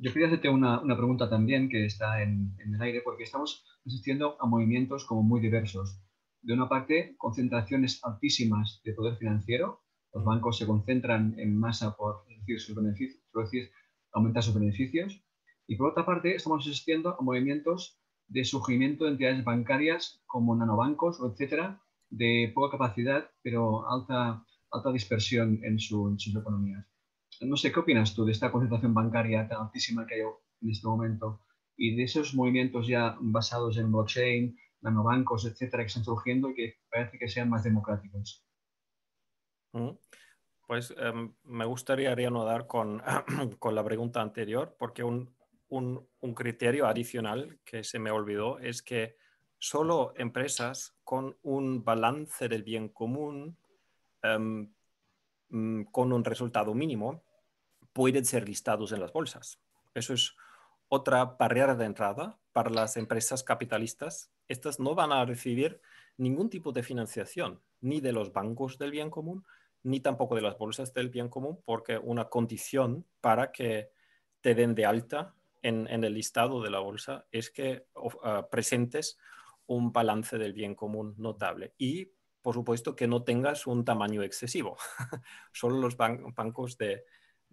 Yo quería hacerte una, una pregunta también que está en, en, el aire, porque estamos asistiendo a movimientos como muy diversos. De una parte, concentraciones altísimas de poder financiero. Los bancos se concentran en masa por decir, sus beneficios, aumentar sus beneficios. Y por otra parte, estamos asistiendo a movimientos de surgimiento de entidades bancarias como nanobancos, etcétera, de poca capacidad, pero alta, alta dispersión en, su, en sus economías. No sé, ¿qué opinas tú de esta concentración bancaria tan altísima que hay en este momento y de esos movimientos ya basados en blockchain, nanobancos, etcétera, que están surgiendo y que parece que sean más democráticos? Mm. Pues em, me gustaría reanudar con, con la pregunta anterior, porque un, criterio adicional que se me olvidó es que solo empresas con un balance del bien común, em, mm, con un resultado mínimo, pueden ser listados en las bolsas. Eso es otra barrera de entrada para las empresas capitalistas. Estas no van a recibir ningún tipo de financiación, ni de los bancos del bien común, ni tampoco de las bolsas del bien común, porque una condición para que te den de alta en, el listado de la bolsa es que ah, presentes un balance del bien común notable y, por supuesto, que no tengas un tamaño excesivo. Solo los bancos de,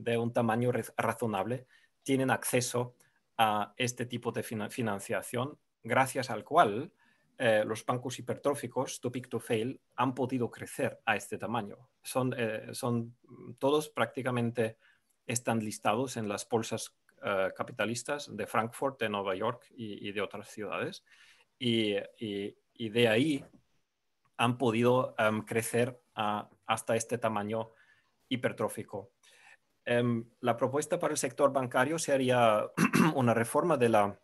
de un tamaño razonable tienen acceso a este tipo de financiación, gracias al cual eh, los bancos hipertróficos, topic to fail, han podido crecer a este tamaño. Son, eh, todos prácticamente están listados en las bolsas eh, capitalistas de Frankfurt, de Nueva York y, de otras ciudades. Y, de ahí han podido em, crecer hasta este tamaño hipertrófico Em, la propuesta para el sector bancario sería una reforma de la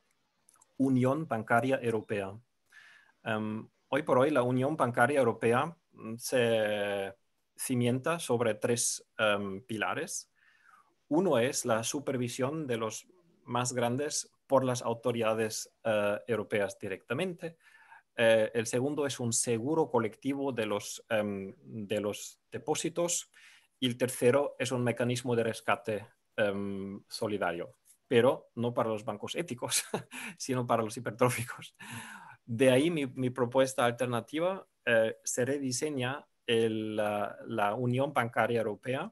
Unión Bancaria Europea. Em, hoy por hoy la Unión Bancaria Europea mm, se cimienta sobre tres em, pilares. Uno es la supervisión de los más grandes por las autoridades eh, europeas directamente. Eh, el segundo es un seguro colectivo de los, de los depósitos y el tercero es un mecanismo de rescate em, solidario, pero no para los bancos éticos, sino para los hipertróficos. De ahí mi, propuesta alternativa eh, se rediseña la, Unión Bancaria Europea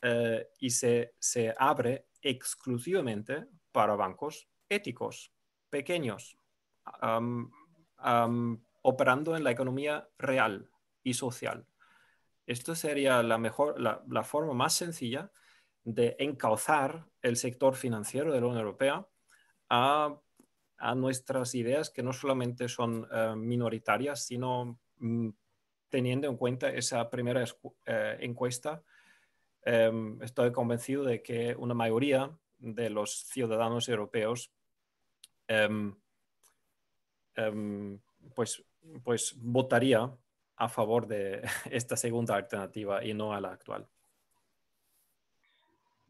eh, y se, abre exclusivamente para bancos éticos, pequeños, operando en la economía real y social. Esto sería la, mejor, la, forma más sencilla de encauzar el sector financiero de la Unión Europea a, nuestras ideas que no solamente son eh, minoritarias, sino mm, teniendo en cuenta esa primera eh, encuesta, em, estoy convencido de que una mayoría de los ciudadanos europeos em, em, pues, pues votaría a favor de esta segunda alternativa y no a la actual.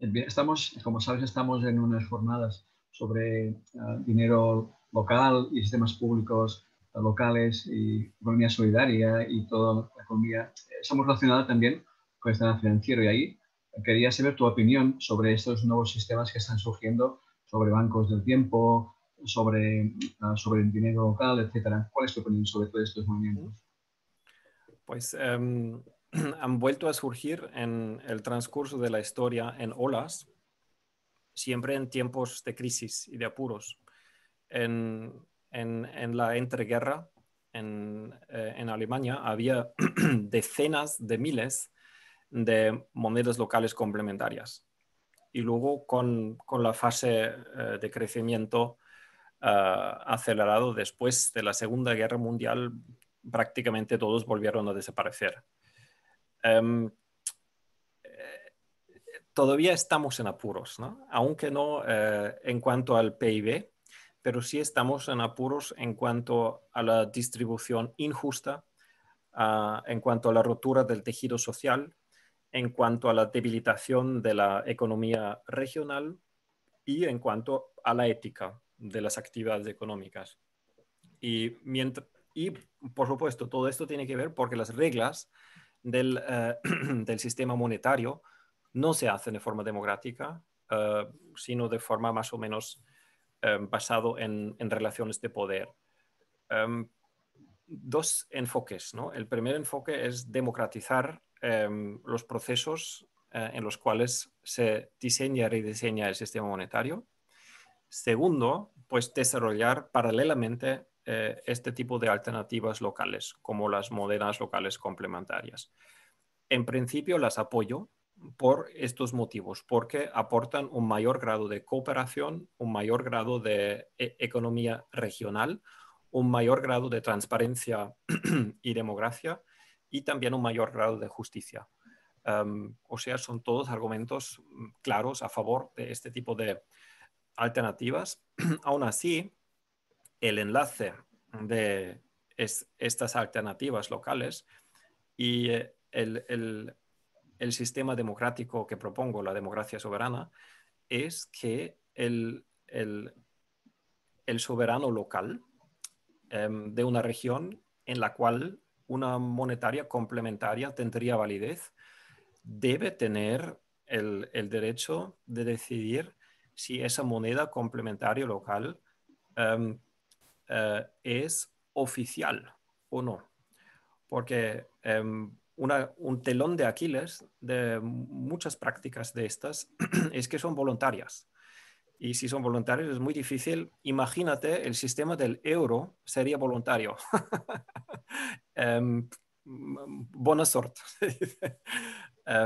Eh, estamos, como sabes, estamos en unas jornadas sobre eh, dinero local y sistemas públicos eh, locales y economía solidaria y toda la economía. Estamos relacionados también con el sistema financiero y ahí quería saber tu opinión sobre estos nuevos sistemas que están surgiendo sobre bancos del tiempo, sobre, sobre el dinero local, etcétera. ¿Cuál es tu opinión sobre todos estos movimientos? pues em, han vuelto a surgir en el transcurso de la historia en olas, siempre en tiempos de crisis y de apuros. En, la entreguerra en, eh, Alemania había decenas de miles de monedas locales complementarias. Y luego con, la fase eh, de crecimiento eh, acelerado después de la Segunda Guerra Mundial prácticamente todos volvieron a desaparecer. Em, eh, todavía estamos en apuros, aunque no eh, en cuanto al PIB, pero sí estamos en apuros en cuanto a la distribución injusta, ah, en cuanto a la rotura del tejido social, en cuanto a la debilitación de la economía regional y en cuanto a la ética de las actividades económicas. Y mientras, y, por supuesto, todo esto tiene que ver porque las reglas del, eh, sistema monetario no se hacen de forma democrática, eh, sino de forma más o menos basada eh, basado en, relaciones de poder. Em, dos enfoques. El primer enfoque es democratizar em, los procesos en los cuales se diseña y rediseña el sistema monetario. Segundo, pues desarrollar paralelamente eh, este tipo de alternativas locales, como las modernas locales complementarias. En principio las apoyo por estos motivos, porque aportan un mayor grado de cooperación, un mayor grado de eh, economía regional, un mayor grado de transparencia y democracia y también un mayor grado de justicia. Em, o sea, son todos argumentos mm, claros a favor de este tipo de alternativas. Aún así, el enlace de estas alternativas locales y eh, el, sistema democrático que propongo, la democracia soberana, es que el, el soberano local em, de una región en la cual una monetaria complementaria tendría validez, debe tener el, derecho de decidir si esa moneda complementaria local em, eh, es oficial o no. Porque em, un telón de Aquiles de muchas prácticas de estas es que son voluntarias. Y si son voluntarios es muy difícil. Imagínate, el sistema del euro sería voluntario. Em, buena suerte.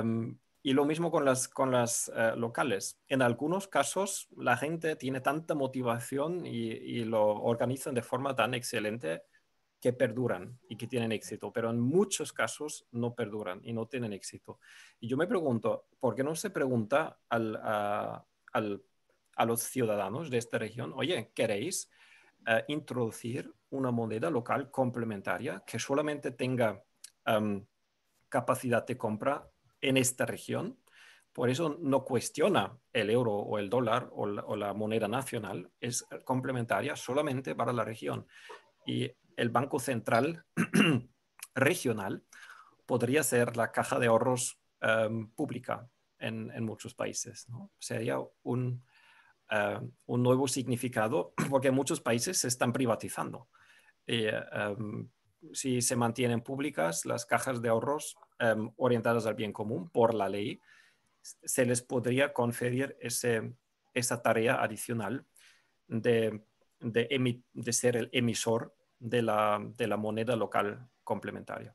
Y lo mismo con las, con las eh, locales. En algunos casos, la gente tiene tanta motivación y, lo organizan de forma tan excelente que perduran y que tienen éxito, pero en muchos casos no perduran y no tienen éxito. Y yo me pregunto, ¿por qué no se pregunta al, a, al, a, los ciudadanos de esta región, oye, ¿queréis eh, introducir una moneda local complementaria que solamente tenga em, capacidad de compra en esta región. Por eso no cuestiona el euro o el dólar o la, moneda nacional, es complementaria solamente para la región. Y el Banco Central regional podría ser la caja de ahorros em, pública en, en, muchos países. Sería un, em, un, nuevo significado porque muchos países se están privatizando. Em, si se mantienen públicas, las cajas de ahorros Em, orientadas al bien común por la ley, se les podría conferir ese, esa tarea adicional de, de, de ser el emisor de la, de la, moneda local complementaria.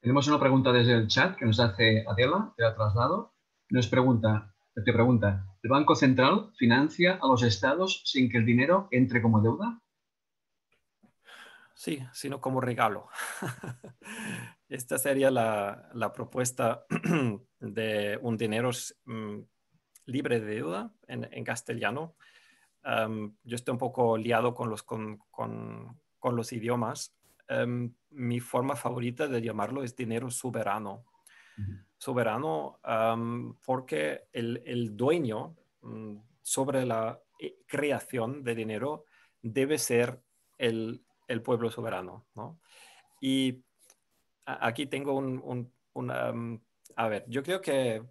Tenemos una pregunta desde el chat que nos hace Adela, te la traslado. Nos pregunta, te pregunta, ¿el Banco Central financia a los estados sin que el dinero entre como deuda? Sí, sino como regalo. esta sería la, propuesta de un dinero mm, libre de deuda en, castellano. yo estoy un poco liado con los, idiomas. mi forma favorita de llamarlo es dinero soberano. Soberano porque el, dueño mm, sobre la eh, creación de dinero debe ser el, pueblo soberano. ¿no? Y aquí tengo un, mm, a ver, yo creo que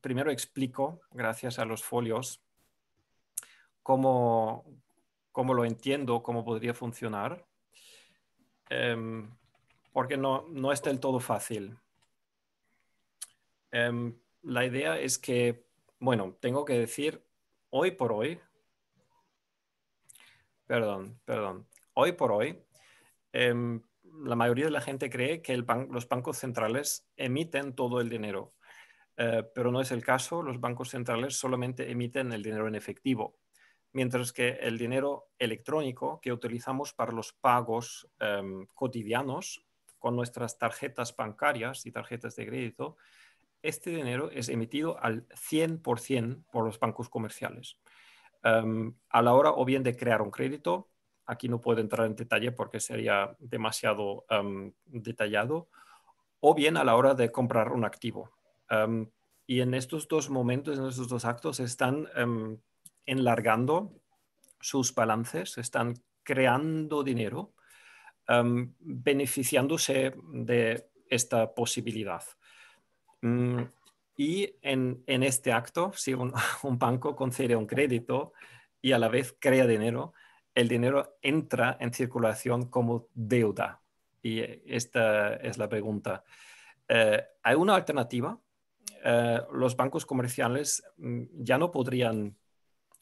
primero explico, gracias a los folios, cómo, lo entiendo, cómo podría funcionar, em, porque no, no es del todo fácil. Em, la idea es que, bueno, tengo que decir, hoy por hoy, perdón, perdón, hoy por hoy, em, la mayoría de la gente cree que los bancos centrales emiten todo el dinero, eh, pero no es el caso. Los bancos centrales solamente emiten el dinero en efectivo, mientras que el dinero electrónico que utilizamos para los pagos em, cotidianos con nuestras tarjetas bancarias y tarjetas de crédito, este dinero es emitido al 100% por los bancos comerciales. Em, a la hora o bien de crear un crédito aquí no puedo entrar en detalle porque sería demasiado detallado, o bien a la hora de comprar un activo. y en estos dos momentos, en estos dos actos, están em, enlargando sus balances, están creando dinero, beneficiándose de esta posibilidad. Mm, y en, este acto, si un banco concede un crédito y a la vez crea dinero, el dinero entra en circulación como deuda. Y eh, esta es la pregunta. Eh, ¿Hay una alternativa? Eh, los bancos comerciales mm, ya no podrían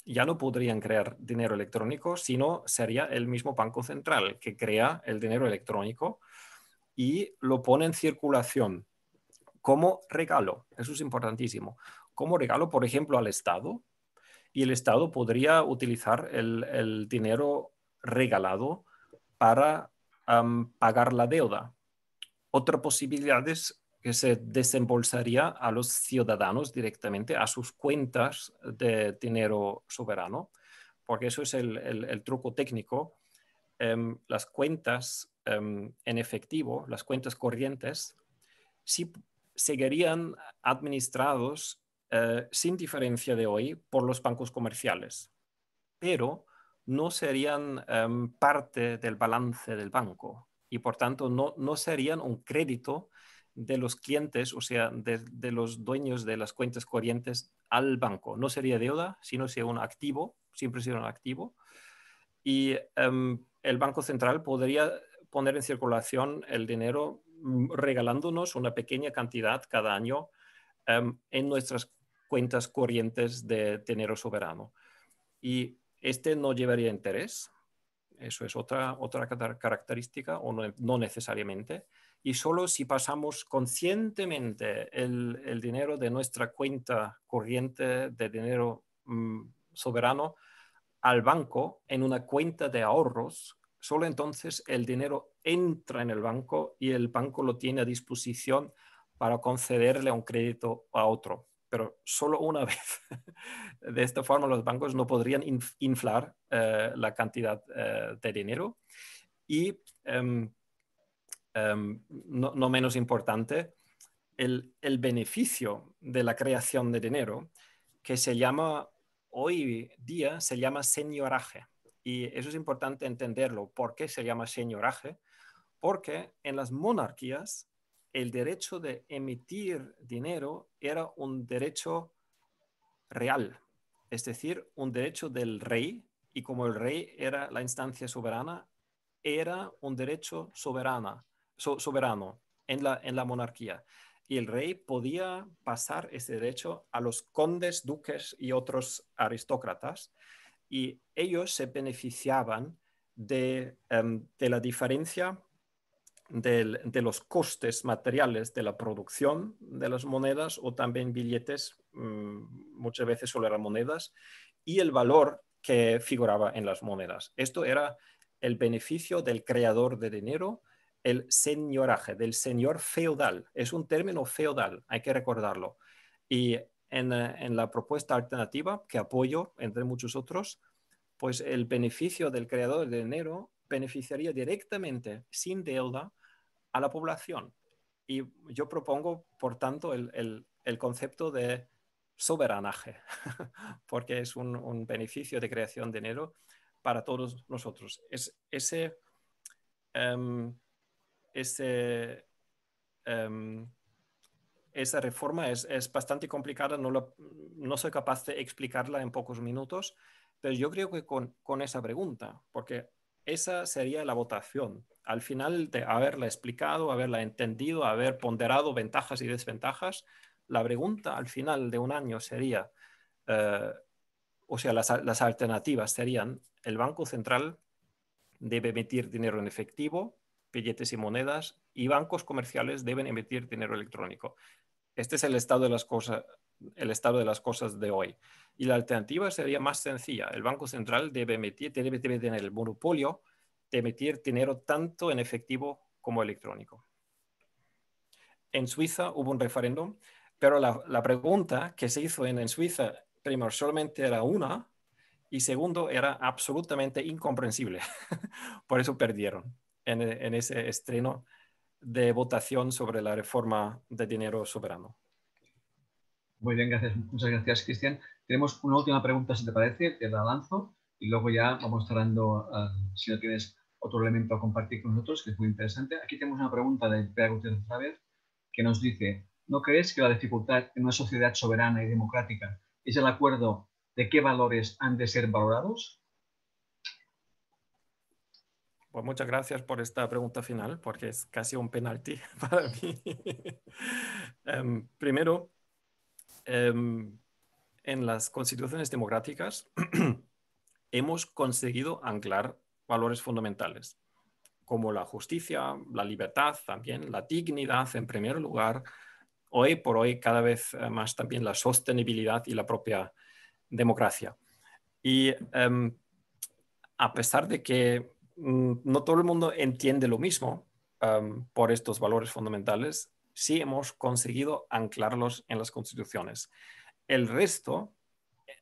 ya no podrían crear dinero electrónico, sino sería el mismo Banco Central que crea el dinero electrónico y lo pone en circulación como regalo. Eso es importantísimo. Como regalo, por ejemplo, al Estado, y el Estado podría utilizar el, dinero regalado para pagar la deuda. Otra posibilidad es que se desembolsaría a los ciudadanos directamente a sus cuentas de dinero soberano, porque eso es el, truco técnico. Em, las cuentas em, en efectivo, las cuentas corrientes, sí seguirían administrados eh, sin diferencia de hoy por los bancos comerciales, pero no serían em, parte del balance del banco y por tanto no, no serían un crédito de los clientes, o sea, de, los dueños de las cuentas corrientes al banco. No sería deuda, sino sería un activo, siempre sería un activo. Y em, el Banco Central podría poner en circulación el dinero mm, regalándonos una pequeña cantidad cada año em, en nuestras cuentas corrientes de dinero soberano. Y este no llevaría interés, eso es otra, otra característica, o no, necesariamente. Y solo si pasamos conscientemente el, dinero de nuestra cuenta corriente de dinero mm, soberano al banco en una cuenta de ahorros, solo entonces el dinero entra en el banco y el banco lo tiene a disposición para concederle un crédito a otro pero solo una vez. de esta forma, los bancos no podrían inflar eh, la cantidad eh, de dinero. Y em, em, no, menos importante, el, beneficio de la creación de dinero, que se llama, hoy día, se llama señoraje. Y eso es importante entenderlo. ¿Por qué se llama señoraje? Porque en las monarquías el derecho de emitir dinero era un derecho real, es decir, un derecho del rey, y como el rey era la instancia soberana, era un derecho soberana, soberano en la, monarquía. Y el rey podía pasar ese derecho a los condes, duques y otros aristócratas, y ellos se beneficiaban de, em, de la diferencia de los costes materiales de la producción de las monedas o también billetes, mm, muchas veces solo eran monedas, y el valor que figuraba en las monedas. Esto era el beneficio del creador de dinero, el señoraje, del señor feudal. Es un término feudal, hay que recordarlo. Y en, en la propuesta alternativa, que apoyo entre muchos otros, pues el beneficio del creador de dinero beneficiaría directamente, sin deuda, a la población. Y yo propongo, por tanto, el, concepto de soberanaje, porque es un, beneficio de creación de dinero para todos nosotros. Es, ese, em, em, esa reforma es, bastante complicada, no, soy capaz de explicarla en pocos minutos, pero yo creo que con, con esa pregunta, porque esa sería la votación. Al final de haberla explicado, haberla entendido, haber ponderado ventajas y desventajas, la pregunta al final de un año sería, eh, o sea, las, las, alternativas serían, el Banco Central debe emitir dinero en efectivo, billetes y monedas, y bancos comerciales deben emitir dinero electrónico. Este es el estado de las cosas el estado de las cosas de hoy. Y la alternativa sería más sencilla. El Banco Central debe, emitir, debe, tener el monopolio de emitir dinero tanto en efectivo como electrónico. En Suiza hubo un referéndum, pero la, pregunta que se hizo en, Suiza, primero, solamente era una, y segundo, era absolutamente incomprensible. Por eso perdieron en, en ese estreno de votación sobre la reforma de dinero soberano. Muy bien, gracias. Muchas gracias, Cristian. Tenemos una última pregunta, si te parece, te la lanzo y luego ya vamos cerrando eh, si no tienes otro elemento a compartir con nosotros, que es muy interesante. Aquí tenemos una pregunta de Pedro, Gutiérrez que nos dice, ¿no crees que la dificultad en una sociedad soberana y democrática es el acuerdo de qué valores han de ser valorados? Pues muchas gracias por esta pregunta final, porque es casi un penalti para mí. Em, primero, Em, en las constituciones democráticas hemos conseguido anclar valores fundamentales, como la justicia, la libertad también, la dignidad en primer lugar, hoy por hoy cada vez eh, más también la sostenibilidad y la propia democracia. Y em, a pesar de que mm, no todo el mundo entiende lo mismo em, por estos valores fundamentales, sí hemos conseguido anclarlos en las constituciones. El resto,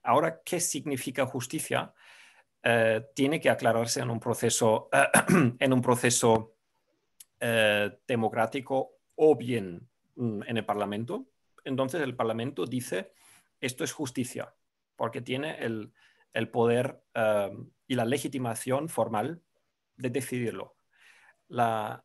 ahora, ¿qué significa justicia? Eh, tiene que aclararse en un proceso, en un proceso eh, democrático o bien mm, en el Parlamento. Entonces el Parlamento dice, esto es justicia, porque tiene el, poder eh, y la legitimación formal de decidirlo. La,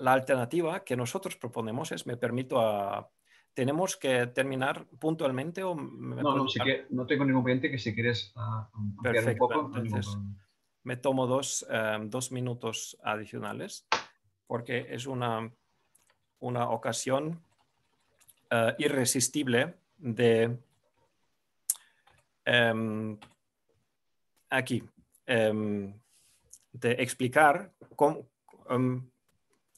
la alternativa que nosotros proponemos es, me permito a... ¿Tenemos que terminar puntualmente o...? no, no, que, no tengo ningún cliente que si quieres ah, Perfecto, Entonces, me tomo dos, em, dos, minutos adicionales porque es una, una ocasión eh, irresistible de... Em, aquí, em, de explicar cómo,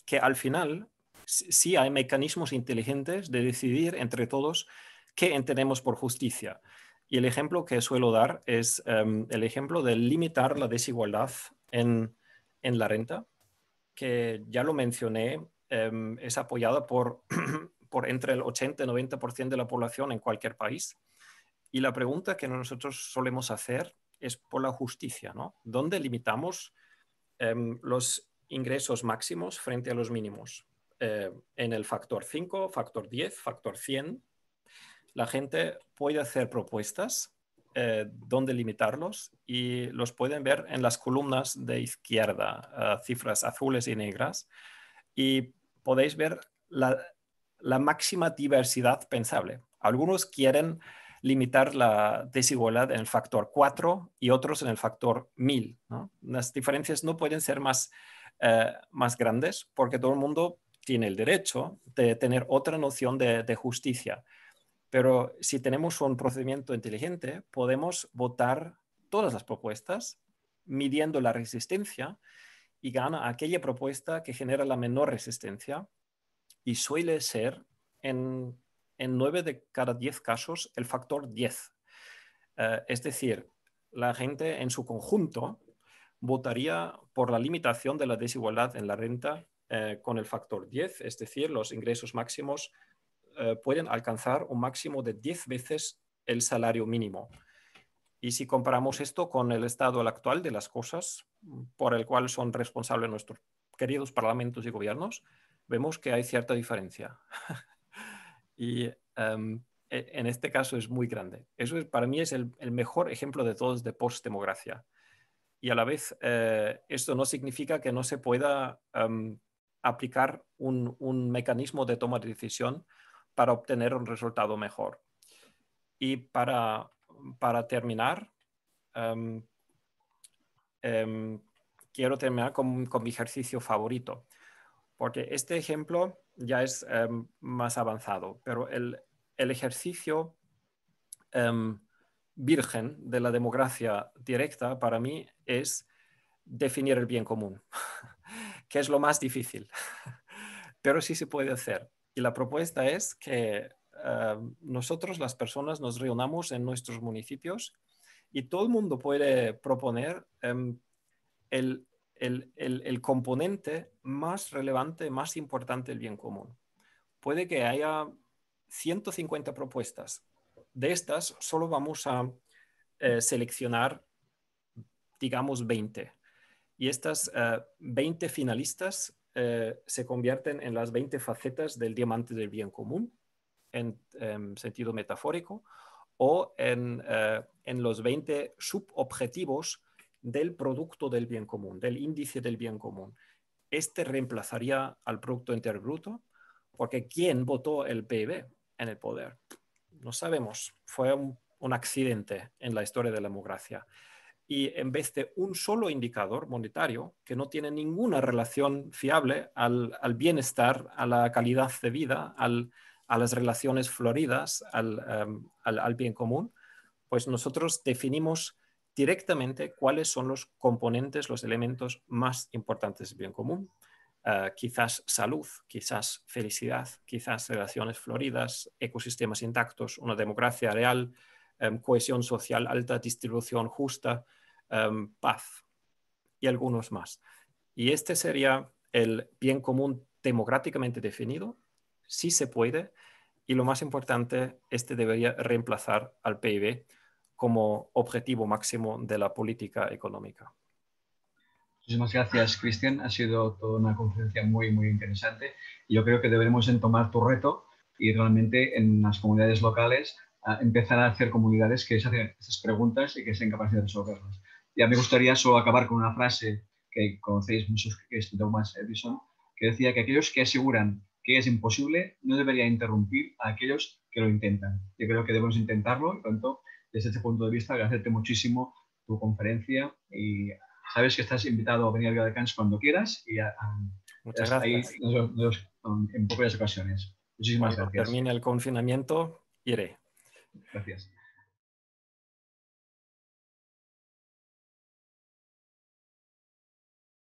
que al final sí hay mecanismos inteligentes de decidir entre todos qué entendemos por justicia. Y el ejemplo que suelo dar es em, el ejemplo de limitar la desigualdad en, la renta, que ya lo mencioné, em, es apoyada por, por entre el 80 y 90% de la población en cualquier país. Y la pregunta que nosotros solemos hacer es por la justicia, ¿no? ¿Dónde limitamos em, los ingresos máximos frente a los mínimos. Eh, en el factor 5, factor 10, factor 100, la gente puede hacer propuestas eh, donde limitarlos y los pueden ver en las columnas de izquierda, eh, cifras azules y negras, y podéis ver la, máxima diversidad pensable. Algunos quieren limitar la desigualdad en el factor 4 y otros en el factor 1000. Las diferencias no pueden ser más eh, más grandes, porque todo el mundo tiene el derecho de tener otra noción de, justicia. Pero si tenemos un procedimiento inteligente, podemos votar todas las propuestas midiendo la resistencia y gana aquella propuesta que genera la menor resistencia y suele ser en, en 9 de cada 10 casos el factor 10. Eh, es decir, la gente en su conjunto votaría por la limitación de la desigualdad en la renta eh, con el factor 10, es decir, los ingresos máximos eh, pueden alcanzar un máximo de 10 veces el salario mínimo. Y si comparamos esto con el estado actual de las cosas, por el cual son responsables nuestros queridos parlamentos y gobiernos, vemos que hay cierta diferencia. y em, e, en este caso es muy grande. Eso para mí es el, mejor ejemplo de todos de postdemocracia y a la vez eh, esto no significa que no se pueda em, aplicar un, mecanismo de toma de decisión para obtener un resultado mejor. Y para, terminar, em, em, quiero terminar con, mi ejercicio favorito, porque este ejemplo ya es más avanzado, pero el, el ejercicio virgen de la democracia directa para mí es definir el bien común, que es lo más difícil, pero sí se puede hacer. Y la propuesta es que eh, nosotros, las personas, nos reunamos en nuestros municipios y todo el mundo puede proponer em, el, el componente más relevante, más importante del bien común. Puede que haya 150 propuestas, de estas solo vamos a eh, seleccionar, digamos, 20. Y estas 20 eh, finalistas eh, se convierten en las 20 facetas del diamante del bien común, en, em, sentido metafórico, o en, los 20 subobjetivos del producto del bien común, del índice del bien común. Este reemplazaría al Producto Interbruto, porque ¿quién votó el PIB en el poder? no sabemos, fue un, accidente en la historia de la democracia. Y en vez de un solo indicador monetario que no tiene ninguna relación fiable al, bienestar, a la calidad de vida, a las relaciones floridas, em, al, bien común, pues nosotros definimos directamente cuáles son los componentes, los elementos más importantes del bien común eh, quizás salud, quizás felicidad, quizás relaciones floridas, ecosistemas intactos, una democracia real, em, cohesión social alta, distribución justa, em, paz y algunos más. Y este sería el bien común democráticamente definido, si se puede, y lo más importante, este debería reemplazar al PIB como objetivo máximo de la política económica. Muchísimas gracias, Cristian. Ha sido toda una conferencia muy, muy interesante. Yo creo que deberemos en tomar tu reto y realmente en las comunidades locales empezar a hacer comunidades que se hacen esas preguntas y que sean capaces de resolverlas. Ya me gustaría solo acabar con una frase que conocéis muchos, que es de Thomas Edison, que decía que aquellos que aseguran que es imposible no deberían interrumpir a aquellos que lo intentan. Yo creo que debemos intentarlo y, por tanto, desde este punto de vista, agradecerte muchísimo tu conferencia y sabes que estás invitado a venir a Biodecans cuando quieras y a, Muchas gracias. Ahí, en pocas ocasiones. Muchísimas Cuando gracias. Termine el confinamiento, iré. Gracias.